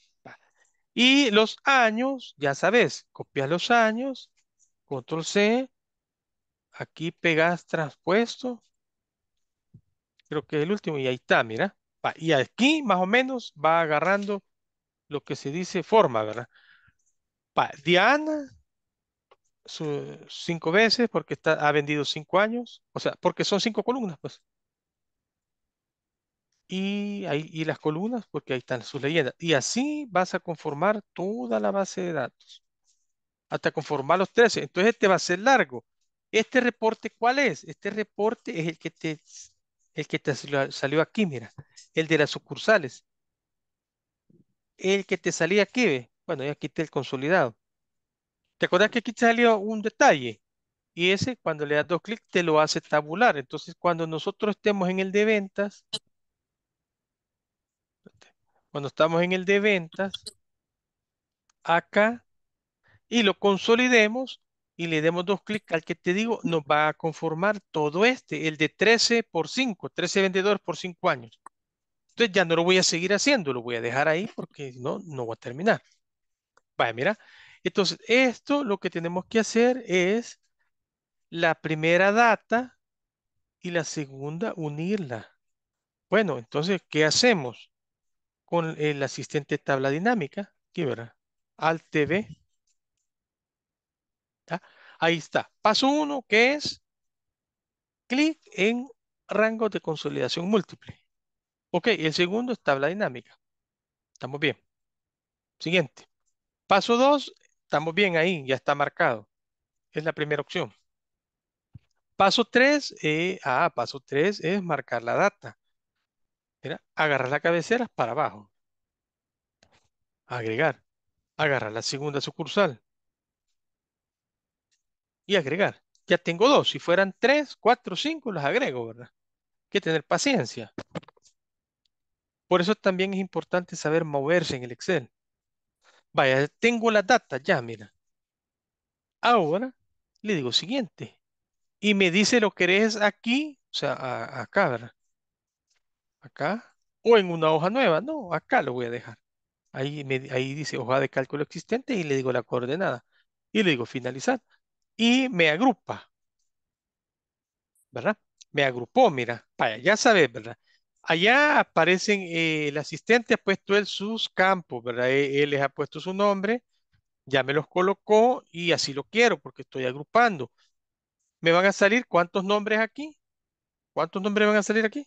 Y los años, ya sabes, copias los años, control C, Aquí pegas transpuesto. Creo que es el último y ahí está, mira. Y aquí más o menos va agarrando lo que se dice forma, ¿verdad? Diana, cinco veces porque está, ha vendido cinco años, o sea, porque son cinco columnas, pues. Y, ahí, y las columnas, porque ahí están sus leyendas. Y así vas a conformar toda la base de datos, hasta conformar los 13. Entonces este va a ser largo, este reporte, ¿cuál es? Este reporte es el que te, el que te salió aquí, mira, el de las sucursales. El que te salía aquí, ve. Bueno, aquí está el consolidado. ¿Te acuerdas que aquí te salió un detalle? Y ese, cuando le das dos clics, te lo hace tabular. Entonces, cuando nosotros estemos en el de ventas, cuando estamos en el de ventas, acá, y lo consolidemos, y le demos dos clics al que te digo, nos va a conformar todo este, el de 13 por 5, 13 vendedores por 5 años. Entonces ya no lo voy a seguir haciendo, lo voy a dejar ahí porque no, no va a terminar. Vaya, mira. Entonces, esto lo que tenemos que hacer es la primera data y la segunda unirla. Bueno, entonces, ¿qué hacemos? Con el asistente tabla dinámica, aquí verá, Alt TV, Ahí está. Paso uno, que es clic en rango de consolidación múltiple. Ok, el segundo es tabla dinámica. Estamos bien. Siguiente. Paso dos, estamos bien ahí, ya está marcado. Es la primera opción. Paso tres, eh, ah, paso tres, es marcar la data. Mira, agarrar la cabecera para abajo. Agregar. Agarrar la segunda sucursal y agregar. Ya tengo dos. Si fueran tres, cuatro, cinco, los agrego, ¿verdad? que tener paciencia. Por eso también es importante saber moverse en el Excel. Vaya, tengo la data ya, mira. Ahora le digo siguiente. Y me dice lo que aquí, o sea, acá, ¿verdad? Acá. O en una hoja nueva. No, acá lo voy a dejar. Ahí, me, ahí dice hoja de cálculo existente y le digo la coordenada. Y le digo finalizar y me agrupa, ¿verdad? Me agrupó, mira, para ya sabes, ¿verdad? Allá aparecen, eh, el asistente ha puesto él sus campos, ¿verdad? Él, e, él, les ha puesto su nombre, ya me los colocó y así lo quiero porque estoy agrupando. ¿Me van a salir cuántos nombres aquí? ¿Cuántos nombres van a salir aquí?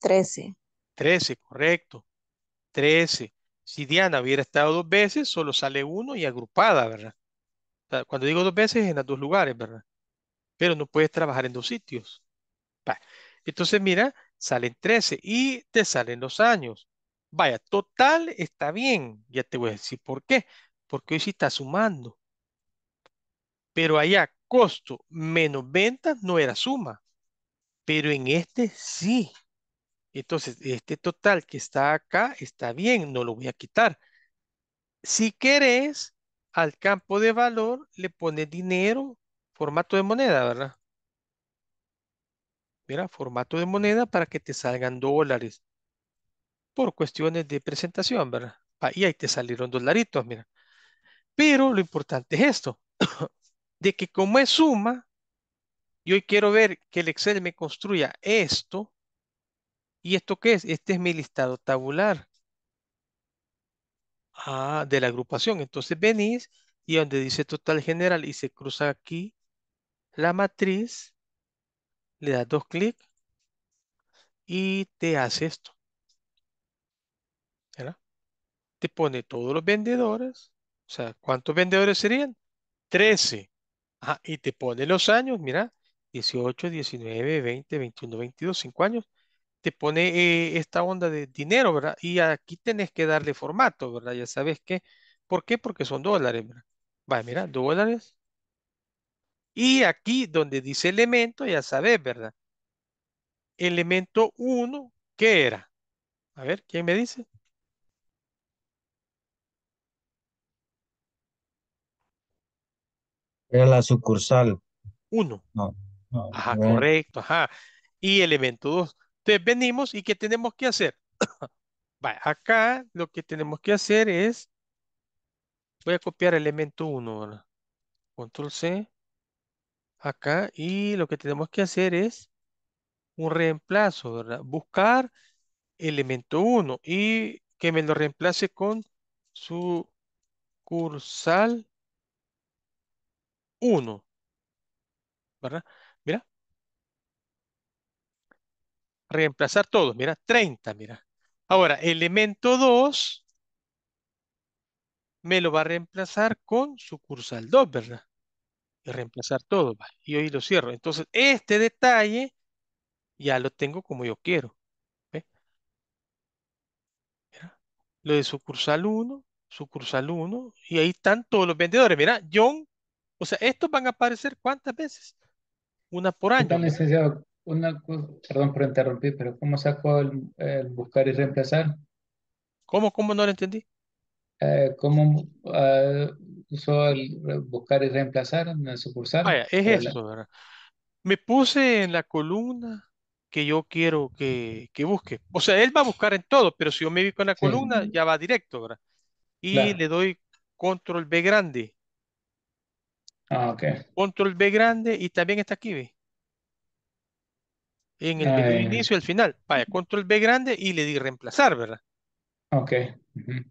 Trece. Trece, correcto. Trece. Si Diana hubiera estado dos veces, solo sale uno y agrupada, ¿verdad? cuando digo dos veces, en los dos lugares, ¿verdad? Pero no puedes trabajar en dos sitios. Entonces, mira, salen 13 y te salen los años. Vaya, total está bien. Ya te voy a decir por qué. Porque hoy sí está sumando. Pero allá, costo menos ventas no era suma. Pero en este sí. Entonces, este total que está acá está bien, no lo voy a quitar. Si querés, al campo de valor le pones dinero, formato de moneda, ¿verdad? Mira, formato de moneda para que te salgan dólares. Por cuestiones de presentación, ¿verdad? Ahí, ahí te salieron dolaritos, mira. Pero lo importante es esto, [coughs] de que como es suma, yo hoy quiero ver que el Excel me construya esto, ¿Y esto qué es? Este es mi listado tabular ah, de la agrupación. Entonces venís y donde dice total general y se cruza aquí la matriz, le das dos clics y te hace esto. Te pone todos los vendedores. O sea, ¿cuántos vendedores serían? 13. y te pone los años, mira, 18, 19, 20, 21, 22, 5 años pone eh, esta onda de dinero, ¿verdad? Y aquí tenés que darle formato, ¿verdad? Ya sabes qué. ¿por qué? Porque son dólares, ¿verdad? Va, mira, dólares. Y aquí donde dice elemento, ya sabes, ¿verdad? Elemento 1, ¿qué era? A ver, ¿quién me dice? Era la sucursal. uno No, Ajá, correcto, ajá. Y elemento 2. Entonces venimos y ¿qué tenemos que hacer? [coughs] acá lo que tenemos que hacer es, voy a copiar elemento 1, verdad Control C, acá, y lo que tenemos que hacer es un reemplazo, ¿verdad? Buscar elemento 1 y que me lo reemplace con su cursal 1, ¿verdad? reemplazar todo, mira, 30, mira. Ahora, elemento 2 me lo va a reemplazar con sucursal 2, ¿verdad? Y reemplazar todo, y hoy lo cierro. Entonces, este detalle ya lo tengo como yo quiero. lo de sucursal 1, sucursal 1, y ahí están todos los vendedores. Mira, John, o sea, estos van a aparecer ¿cuántas veces? Una por año. Licenciado, una, perdón por interrumpir, pero ¿cómo saco el, buscar y reemplazar? ¿Cómo? ¿Cómo no lo entendí? Eh, ¿cómo eh, el buscar y reemplazar en el sucursal? es eh, eso, ¿verdad? Me puse en la columna que yo quiero que, busque. O sea, él va a buscar en todo, pero si yo me ubico en la columna, ya va directo, ¿verdad? Y le doy control B grande, Ah, ok. control B grande, y también está aquí, en el, ah, inicio y al final. Vaya, control B grande y le di reemplazar, ¿verdad? Ok.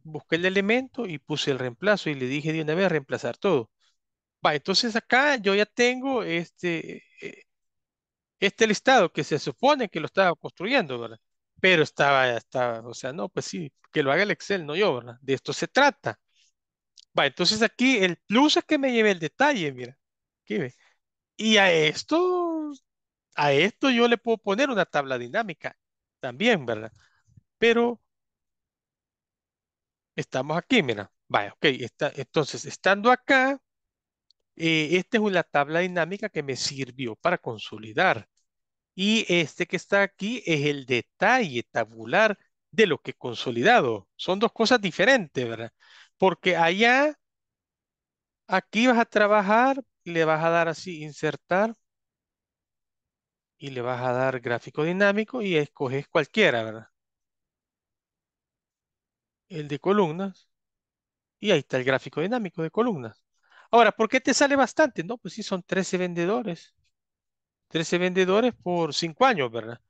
Busqué el elemento y puse el reemplazo y le dije de una vez reemplazar todo. Va, entonces acá yo ya tengo este, eh, este listado que se supone que lo estaba construyendo, ¿verdad? Pero estaba, estaba, o sea, no, pues sí, que lo haga el Excel, no yo, ¿verdad? De esto se trata. Va, entonces aquí el plus es que me lleve el detalle, mira. qué ve. Y a esto a esto yo le puedo poner una tabla dinámica también, ¿verdad? Pero estamos aquí, mira. Vaya, ok, está, entonces estando acá, eh, esta es una tabla dinámica que me sirvió para consolidar. Y este que está aquí es el detalle tabular de lo que he consolidado. Son dos cosas diferentes, ¿verdad? Porque allá, aquí vas a trabajar, le vas a dar así, insertar, y le vas a dar gráfico dinámico y escoges cualquiera, ¿verdad? El de columnas. Y ahí está el gráfico dinámico de columnas. Ahora, ¿por qué te sale bastante? No, pues sí, son 13 vendedores. 13 vendedores por 5 años, ¿verdad?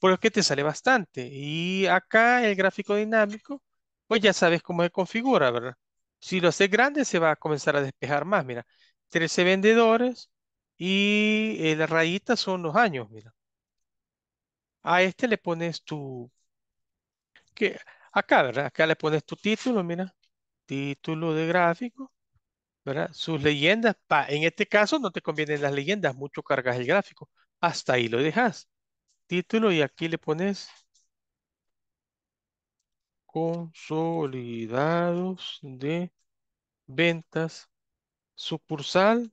Por qué te sale bastante. Y acá el gráfico dinámico, pues ya sabes cómo se configura, ¿verdad? Si lo haces grande, se va a comenzar a despejar más. Mira, 13 vendedores y eh, las rayitas son los años, mira. A este le pones tu... Que, acá, ¿verdad? Acá le pones tu título, mira. Título de gráfico, ¿verdad? Sus leyendas. Pa, en este caso no te convienen las leyendas, mucho cargas el gráfico. Hasta ahí lo dejas. Título y aquí le pones consolidados de ventas sucursal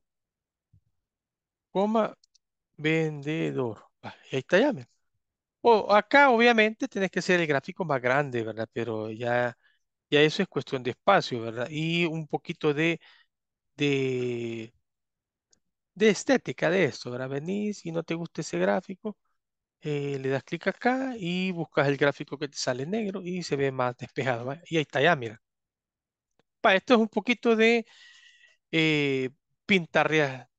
coma, vendedor. ahí está ya. Oh, acá obviamente tienes que hacer el gráfico más grande, ¿verdad? Pero ya, ya eso es cuestión de espacio, ¿verdad? Y un poquito de, de, de estética de esto, ¿verdad? Venís y no te gusta ese gráfico, eh, le das clic acá y buscas el gráfico que te sale negro y se ve más despejado, Y ahí está ya, mira. para esto es un poquito de eh, pintarrear,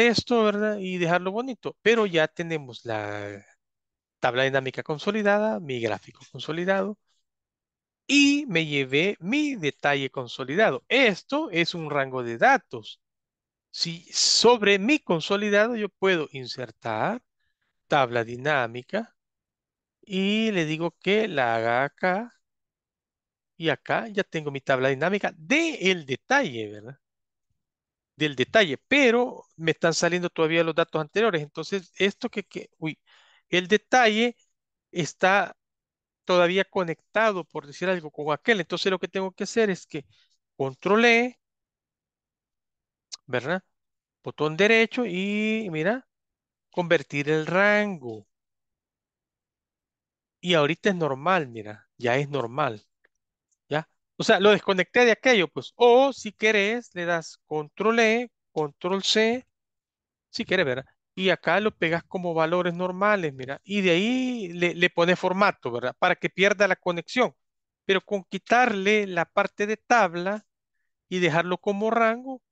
esto, ¿verdad? Y dejarlo bonito. Pero ya tenemos la tabla dinámica consolidada, mi gráfico consolidado y me llevé mi detalle consolidado. Esto es un rango de datos. Si sobre mi consolidado yo puedo insertar tabla dinámica y le digo que la haga acá y acá ya tengo mi tabla dinámica del el detalle, ¿verdad? del detalle, pero me están saliendo todavía los datos anteriores. Entonces, esto que, uy, el detalle está todavía conectado, por decir algo, con aquel. Entonces, lo que tengo que hacer es que controlé, e, ¿verdad? Botón derecho y, mira, convertir el rango. Y ahorita es normal, mira, ya es normal. O sea, lo desconecté de aquello, pues. O si querés, le das control E, control C, si quieres, ¿verdad? Y acá lo pegas como valores normales, mira. Y de ahí le, le pones formato, ¿verdad? Para que pierda la conexión. Pero con quitarle la parte de tabla y dejarlo como rango,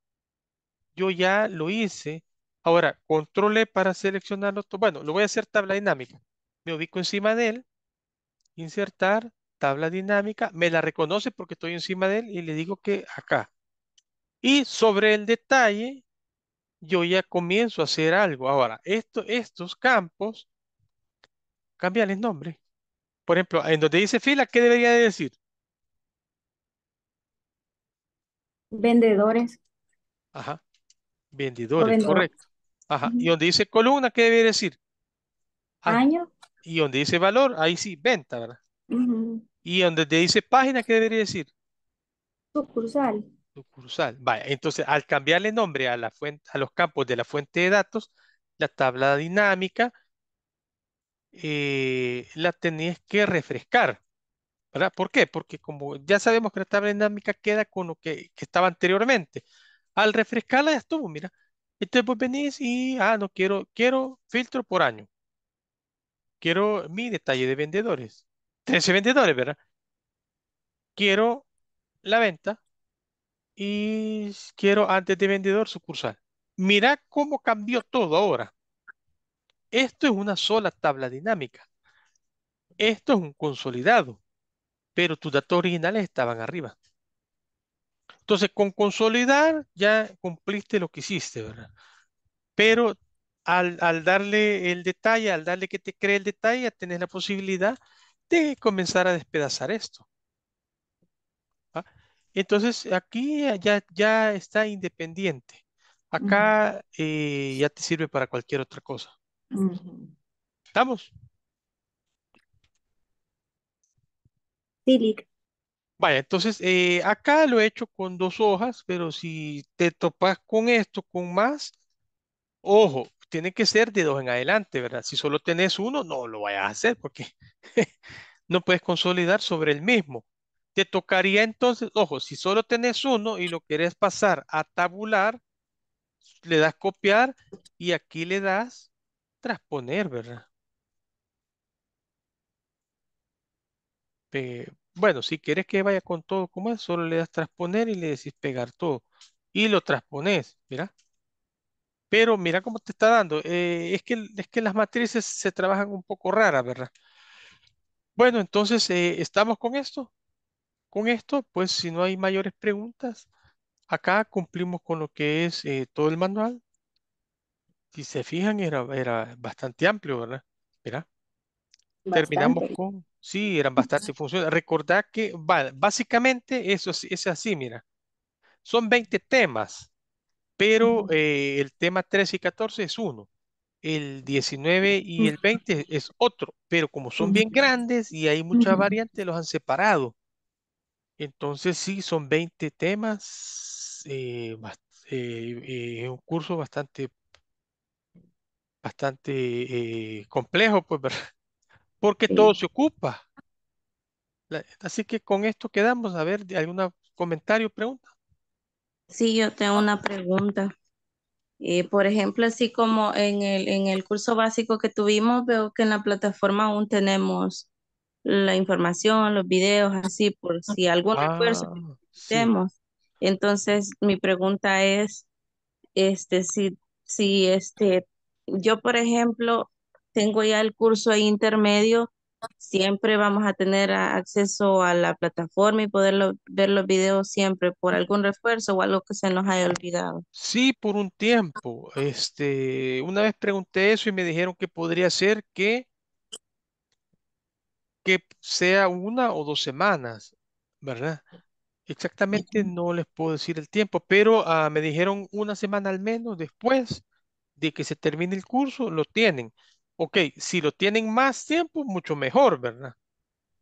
yo ya lo hice. Ahora, control E para seleccionarlo. Bueno, lo voy a hacer tabla dinámica. Me ubico encima de él. Insertar tabla dinámica, me la reconoce porque estoy encima de él y le digo que acá. Y sobre el detalle, yo ya comienzo a hacer algo. Ahora, esto, estos campos, cambian el nombre. Por ejemplo, en donde dice fila, ¿qué debería de decir? Vendedores. Ajá. Vendedores, correcto. Ajá. Y donde dice columna, ¿qué debería decir? Año. Y donde dice valor, ahí sí, venta, ¿verdad? Y donde te dice página, ¿qué debería decir? Sucursal. Sucursal. Vaya, entonces al cambiarle nombre a, la a los campos de la fuente de datos, la tabla dinámica eh, la tenías que refrescar. ¿verdad? ¿Por qué? Porque como ya sabemos que la tabla dinámica queda con lo que, estaba anteriormente. Al refrescarla ya estuvo, mira. Entonces vos venís y, ah, no quiero, quiero filtro por año. Quiero mi detalle de vendedores vendedores, ¿verdad? Quiero la venta y quiero antes de vendedor sucursal. Mira cómo cambió todo ahora. Esto es una sola tabla dinámica. Esto es un consolidado, pero tus datos originales estaban arriba. Entonces, con consolidar ya cumpliste lo que hiciste, ¿verdad? Pero al, al darle el detalle, al darle que te cree el detalle, ya tenés la posibilidad de comenzar a despedazar esto. Entonces, aquí ya, ya está independiente. Acá eh, ya te sirve para cualquier otra cosa. ¿Estamos? Sí, Vaya, entonces eh, acá lo he hecho con dos hojas, pero si te topas con esto, con más, ojo, tiene que ser de dos en adelante, ¿verdad? Si solo tenés uno, no lo vayas a hacer porque [laughs] no puedes consolidar sobre el mismo. Te tocaría entonces, ojo, si solo tenés uno y lo querés pasar a tabular, le das copiar y aquí le das transponer, ¿verdad? bueno, si quieres que vaya con todo como es, solo le das transponer y le decís pegar todo. Y lo transpones, mira. Pero mira cómo te está dando. Eh, es, que, es que las matrices se trabajan un poco raras, ¿verdad? Bueno, entonces, eh, ¿estamos con esto? Con esto, pues si no hay mayores preguntas, acá cumplimos con lo que es eh, todo el manual. Si se fijan, era, era bastante amplio, ¿verdad? Mira, terminamos con... Sí, eran bastante [laughs] funciones. Recordad que básicamente eso es, así, mira. Son 20 temas, pero eh, el tema 13 y 14 es uno el 19 y el 20 es otro, pero como son bien grandes y hay muchas variantes, los han separado. Entonces sí, son 20 temas, es eh, eh, eh, un curso bastante, bastante complejo, pues, [laughs] Porque todo se ocupa. así que con esto quedamos. A ver, ¿algún comentario, pregunta? Sí, yo tengo una pregunta. Eh, por ejemplo, así como en el, en el curso básico que tuvimos, veo que en la plataforma aún tenemos la información, los videos, así, por si algún recurso ah, tenemos. Entonces, mi pregunta es, este, si, si este, yo, por ejemplo, tengo ya el curso intermedio, siempre vamos a tener acceso a la plataforma y poder ver los videos siempre por algún refuerzo o algo que se nos haya olvidado. Sí, por un tiempo. Este, una vez pregunté eso y me dijeron que podría ser que, que sea una o dos semanas, ¿verdad? Exactamente no les puedo decir el tiempo, pero ah, me dijeron una semana al menos después de que se termine el curso, lo tienen. Ok, si lo tienen más tiempo, mucho mejor, ¿verdad?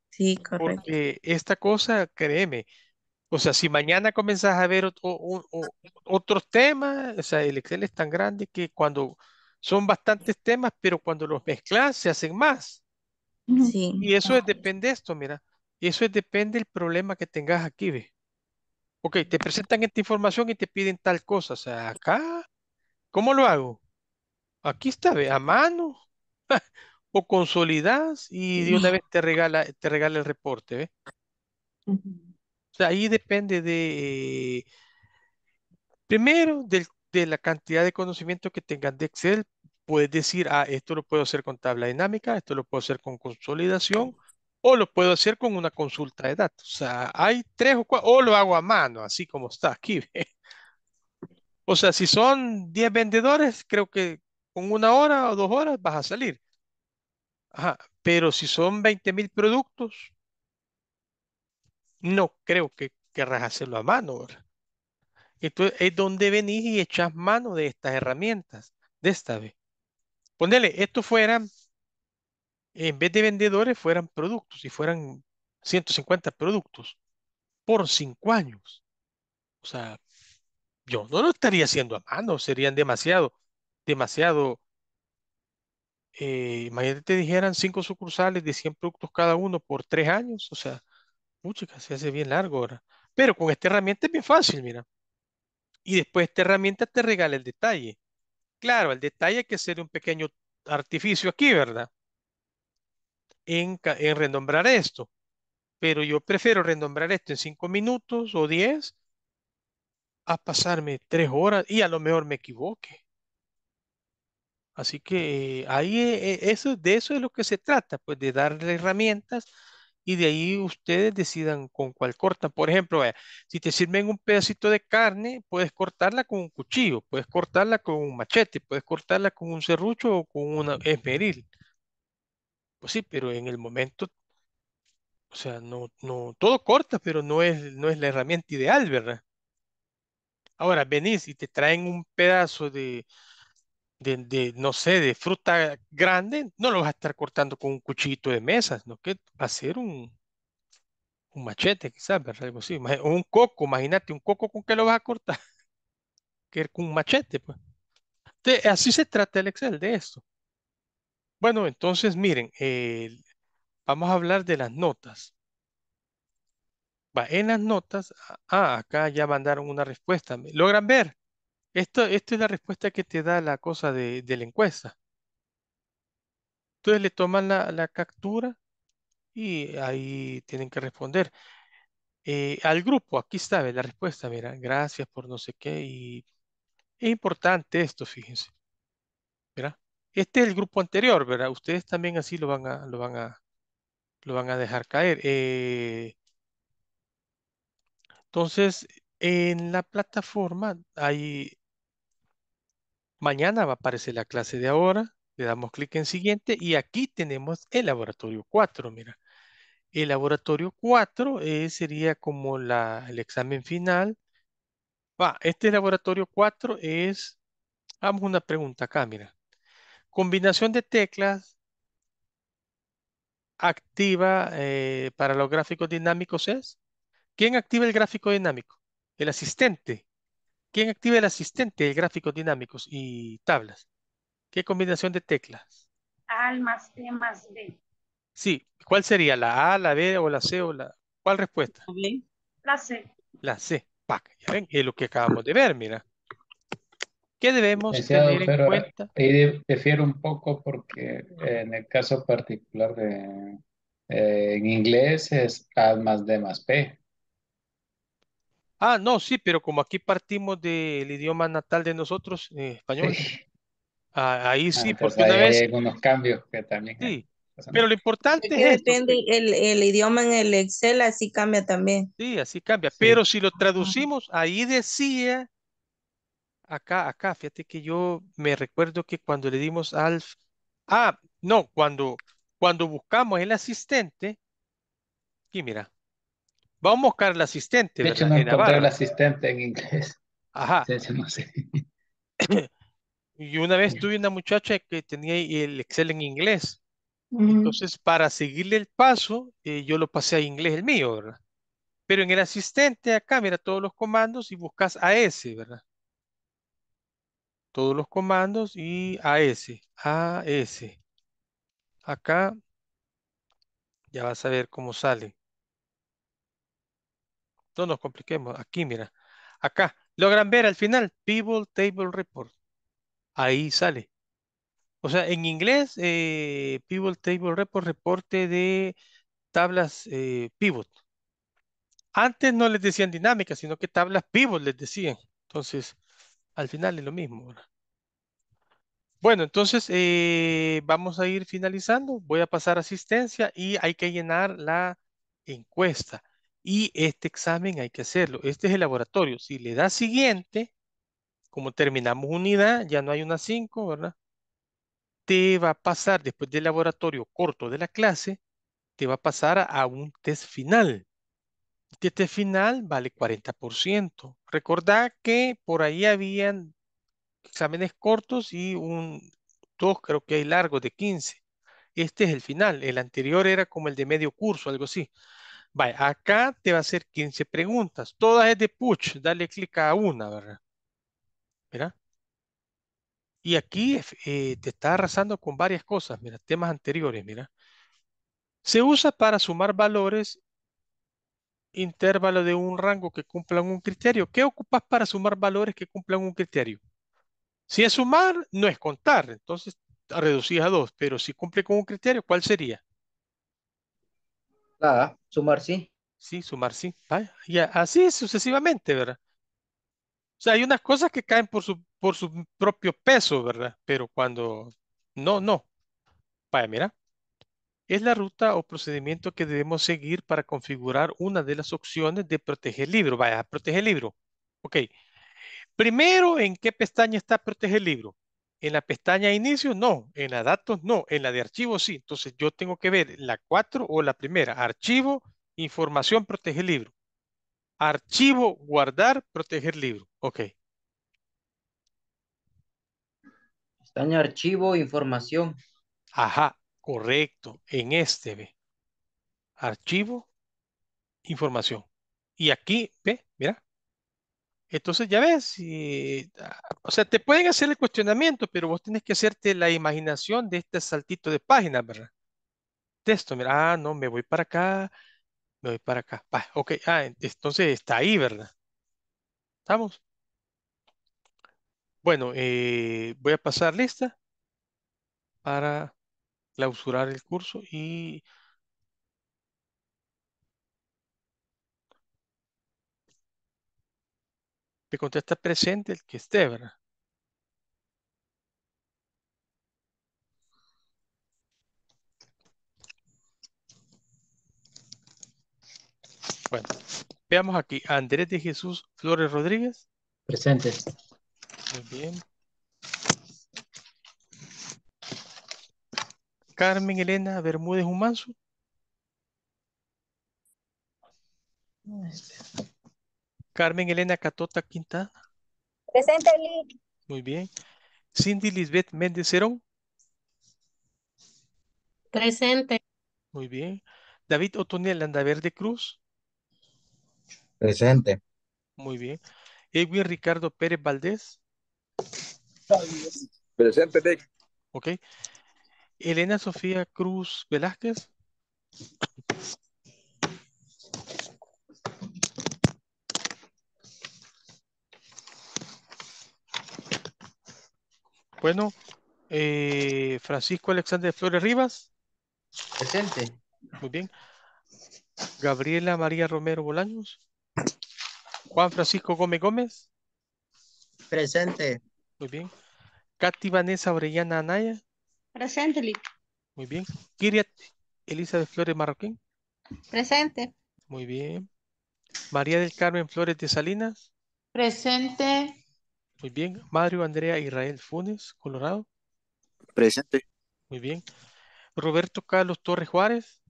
Sí, correcto. Porque esta cosa, créeme, o sea, si mañana comenzas a ver otros temas, o sea, el Excel es tan grande que cuando son bastantes temas, pero cuando los mezclas se hacen más. Sí. Y eso depende de esto, mira. Eso es, depende del problema que tengas aquí, ve. Ok, te presentan esta información y te piden tal cosa. O sea, acá, ¿cómo lo hago? Aquí está, ve, a mano. [laughs] o consolidas y de una vez te regala, te regala el reporte, O sea, ahí depende de, eh, primero, de la cantidad de conocimiento que tengan de Excel. Puedes decir, ah, esto lo puedo hacer con tabla dinámica, esto lo puedo hacer con consolidación, o lo puedo hacer con una consulta de datos. O sea, hay tres o cuatro, o lo hago a mano, así como está aquí. [laughs] O sea, si son 10 vendedores, creo que con una hora o dos horas vas a salir. pero si son 20 mil productos, no creo que querrás hacerlo a mano. ¿verdad? Entonces es donde venís y echás mano de estas herramientas, de esta vez. Ponele, esto fueran, en vez de vendedores, fueran productos, y fueran 150 productos por cinco años. O sea, yo no lo estaría haciendo a mano, serían demasiado demasiado. Eh, imagínate te dijeran cinco sucursales de 100 productos cada uno por tres años, o sea, mucho se hace bien largo ahora. Pero con esta herramienta es bien fácil, mira. Y después esta herramienta te regala el detalle. Claro, el detalle hay que hacer un pequeño artificio aquí, ¿verdad? En, en renombrar esto. Pero yo prefiero renombrar esto en cinco minutos o diez a pasarme tres horas y a lo mejor me equivoque. Así que eh, ahí eh, eh, eso, de eso es lo que se trata, pues de darle herramientas y de ahí ustedes decidan con cuál cortan. Por ejemplo, si te sirven un pedacito de carne, puedes cortarla con un cuchillo, puedes cortarla con un machete, puedes cortarla con un serrucho o con una esmeril. Pues sí, pero en el momento, o sea, no, no, todo corta, pero no es, no es la herramienta ideal, ¿verdad? Ahora venís y te traen un pedazo de, de, no sé, de fruta grande, no lo vas a estar cortando con un cuchillito de mesa, no que hacer un, un machete quizás, ¿verdad? Un coco, imagínate, un coco con qué lo vas a cortar. [laughs] Que con un machete, pues. así se trata el Excel de esto. Bueno, entonces miren, vamos a hablar de las notas. Va, en las notas, ah, acá ya mandaron una respuesta. ¿Logran ver? Esto, esta es la respuesta que te da la cosa de, la encuesta. Entonces le toman la, captura y ahí tienen que responder. Eh, al grupo, aquí está la respuesta, mira, gracias por no sé qué. Y es importante esto, fíjense. ¿Verdad? este es el grupo anterior, ¿verdad? Ustedes también así lo van a, lo van a, lo van a dejar caer. Eh, entonces, en la plataforma hay Mañana va a aparecer la clase de ahora, le damos clic en siguiente y aquí tenemos el laboratorio 4, mira. El laboratorio 4 eh, sería como el examen final. Va, este laboratorio 4 es, vamos una pregunta acá, mira. Combinación de teclas activa eh, para los gráficos dinámicos es. ¿Quién activa el gráfico dinámico? El asistente. ¿Quién activa el asistente de gráficos dinámicos y tablas? ¿Qué combinación de teclas? A más D más D. Sí, ¿cuál sería? ¿La A, la B o la C o la... ¿Cuál respuesta? La C. La C. Pac. Ya ven, es lo que acabamos de ver, mira. ¿Qué debemos tener en cuenta? Ahí un poco porque en el caso particular de... Eh, en inglés es A más D más P. Ah, no, sí, pero como aquí partimos del idioma natal de nosotros, eh, español, ahí ah, sí, porque una vez... Hay algunos cambios que también... Eh, sí, Pero lo importante es. Depende el, idioma en el Excel, así cambia también. Sí, así cambia. Pero si lo traducimos, ahí decía. Acá, acá, fíjate que yo me recuerdo que cuando le dimos al. Ah, no, cuando, cuando buscamos el asistente. Aquí, mira. Vamos a buscar el asistente. De hecho, ¿verdad? no encontré el asistente en inglés. Ajá. [coughs] Y una vez tuve una muchacha que tenía el Excel en inglés. Entonces, para seguirle el paso, eh, yo lo pasé a inglés el mío, ¿verdad? Pero en el asistente acá, mira todos los comandos y buscas AS, ¿verdad? Todos los comandos y AS, AS. Acá ya vas a ver cómo sale. No nos compliquemos. Aquí, mira. Acá. Logran ver al final. Pivot Table Report. Ahí sale. O sea, en inglés, eh, Pivot Table Report, reporte de tablas eh, pivot. Antes no les decían dinámica, sino que tablas pivot les decían. Entonces, al final es lo mismo. Bueno, entonces eh, vamos a ir finalizando. Voy a pasar asistencia y hay que llenar la encuesta y este examen hay que hacerlo. Este es el laboratorio. Si le das siguiente, como terminamos unidad, ya no hay una 5, ¿verdad? Te va a pasar, después del laboratorio corto de la clase, te va a pasar a un test final. Este test final vale 40%. Recordad que por ahí habían exámenes cortos y un, dos creo que hay largo de 15. Este es el final. El anterior era como el de medio curso, algo así. Vaya, acá te va a hacer 15 preguntas. Todas es de push. Dale clic a una, ¿verdad? Mira. Y aquí eh, te está arrasando con varias cosas. Mira, temas anteriores, mira. Se usa para sumar valores intervalo de un rango que cumplan un criterio. ¿Qué ocupas para sumar valores que cumplan un criterio? Si es sumar, no es contar. Entonces, reducís a dos. Pero si cumple con un criterio, ¿cuál sería? Ah, sumar sí. Sí, sumar sí. Y así sucesivamente, ¿verdad? O sea, hay unas cosas que caen por su, por su propio peso, ¿verdad? Pero cuando no, no. Vaya, mira. Es la ruta o procedimiento que debemos seguir para configurar una de las opciones de proteger libro. Vaya, proteger libro. Ok. Primero, ¿en qué pestaña está proteger libro? En la pestaña inicio, no. En la datos, no. En la de archivo, sí. Entonces yo tengo que ver la 4 o la primera. Archivo, información, proteger libro. Archivo, guardar, proteger libro. Ok. Pestaña archivo, información. Ajá, correcto. En este, ve. Archivo, información. Y aquí, ve, mira, entonces ya ves, ah, o sea, te pueden hacer el cuestionamiento, pero vos tenés que hacerte la imaginación de este saltito de página, ¿verdad? Texto, mira, ah, no, me voy para acá, me voy para acá. Va, ok, ah, entonces está ahí, ¿verdad? ¿Estamos? Bueno, eh, voy a pasar lista para clausurar el curso y... te contesta presente el que esté, ¿verdad? Bueno, veamos aquí. Andrés de Jesús Flores Rodríguez. Presente. Muy bien. Carmen Elena Bermúdez Humanzo. Carmen Elena Catota Quinta. Presente, Muy bien. Cindy Lisbeth Méndez Presente. Muy bien. David Otoniel Andaverde Cruz. Presente. Muy bien. Edwin Ricardo Pérez Valdés. Presente, Lick. Ok. Elena Sofía Cruz Velázquez. Bueno, eh, Francisco Alexander Flores Rivas. Presente. Muy bien. Gabriela María Romero Bolaños. Juan Francisco Gómez Gómez. Presente. Muy bien. Katy Vanessa Orellana Anaya. Presente, Muy bien. Kiriat Elizabeth Flores Marroquín. Presente. Muy bien. María del Carmen Flores de Salinas. Presente. Muy bien. Mario Andrea Israel Funes, Colorado. Presente. Muy bien. Roberto Carlos Torres Juárez.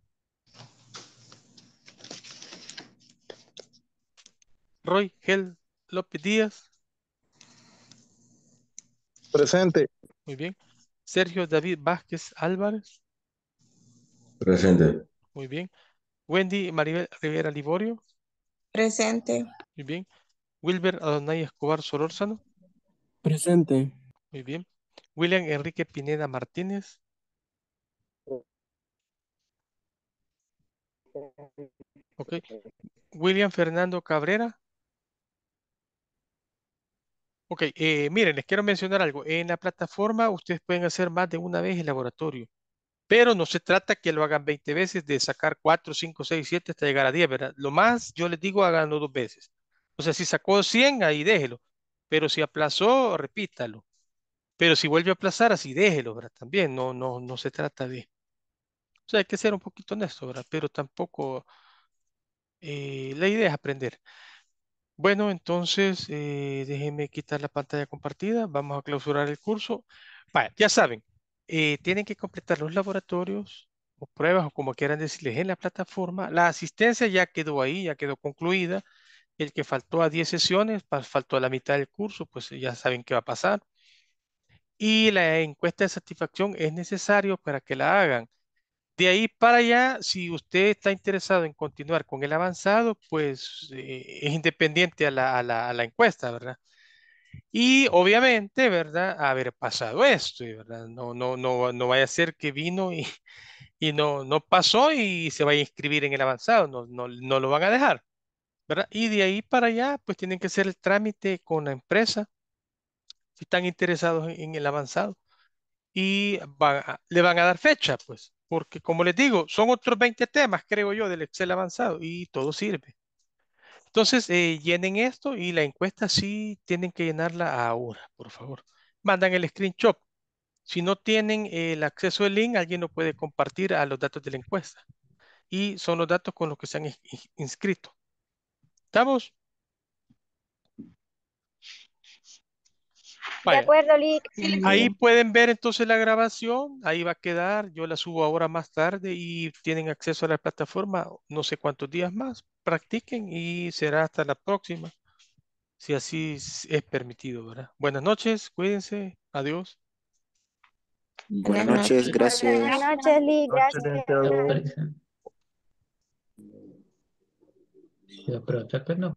Roy Gel López Díaz. Presente. Muy bien. Sergio David Vázquez Álvarez. Presente. Muy bien. Wendy Maribel Rivera Liborio. Presente. Muy bien. Wilber Adonai Escobar Solórzano. Presente. Muy bien. William Enrique Pineda Martínez. Ok. William Fernando Cabrera. Ok, eh, miren, les quiero mencionar algo. En la plataforma ustedes pueden hacer más de una vez el laboratorio, pero no se trata que lo hagan 20 veces de sacar 4, 5, 6, 7 hasta llegar a 10, ¿verdad? Lo más, yo les digo, háganlo dos veces. O sea, si sacó 100, ahí déjelo. Pero si aplazó, repítalo. Pero si vuelve a aplazar, así déjelo, ¿verdad? También no, no, no se trata de... O sea, hay que ser un poquito honesto, ¿verdad? Pero tampoco... Eh, la idea es aprender. Bueno, entonces eh, déjenme quitar la pantalla compartida. Vamos a clausurar el curso. ya saben, eh, tienen que completar los laboratorios o pruebas o como quieran decirles en la plataforma. La asistencia ya quedó ahí, ya quedó concluida. El que faltó a 10 sesiones, faltó a la mitad del curso, pues eh, ya saben qué va a pasar. Y la encuesta de satisfacción es necesario para que la hagan. De ahí para allá, si usted está interesado en continuar con el avanzado, pues eh, es independiente a la, encuesta, ¿verdad? Y obviamente, ¿verdad? Haber pasado esto, ¿verdad? No, no, no, no vaya a ser que vino y, [laughs] y no, no pasó y se vaya a inscribir en el avanzado, no, no, no lo van a dejar. Y de ahí para allá, pues tienen que hacer el trámite con la empresa, si están interesados en, el avanzado. Y le van a dar fecha, pues, porque como les digo, son otros 20 temas, creo yo, del Excel avanzado y todo sirve. Entonces, eh, llenen esto y la encuesta sí tienen que llenarla ahora, por favor. Mandan el screenshot. Si no tienen el acceso al link, alguien no puede compartir a los datos de la encuesta. Y son los datos con los que se han inscrito. ¿Estamos? De acuerdo, Ahí pueden ver entonces la grabación, ahí va a quedar, yo la subo ahora más tarde y tienen acceso a la plataforma no sé cuántos días más, practiquen y será hasta la próxima, si así es permitido, ¿verdad? Buenas noches, cuídense, adiós. Buenas noches, gracias. Buenas noches, Lick, gracias. e a própria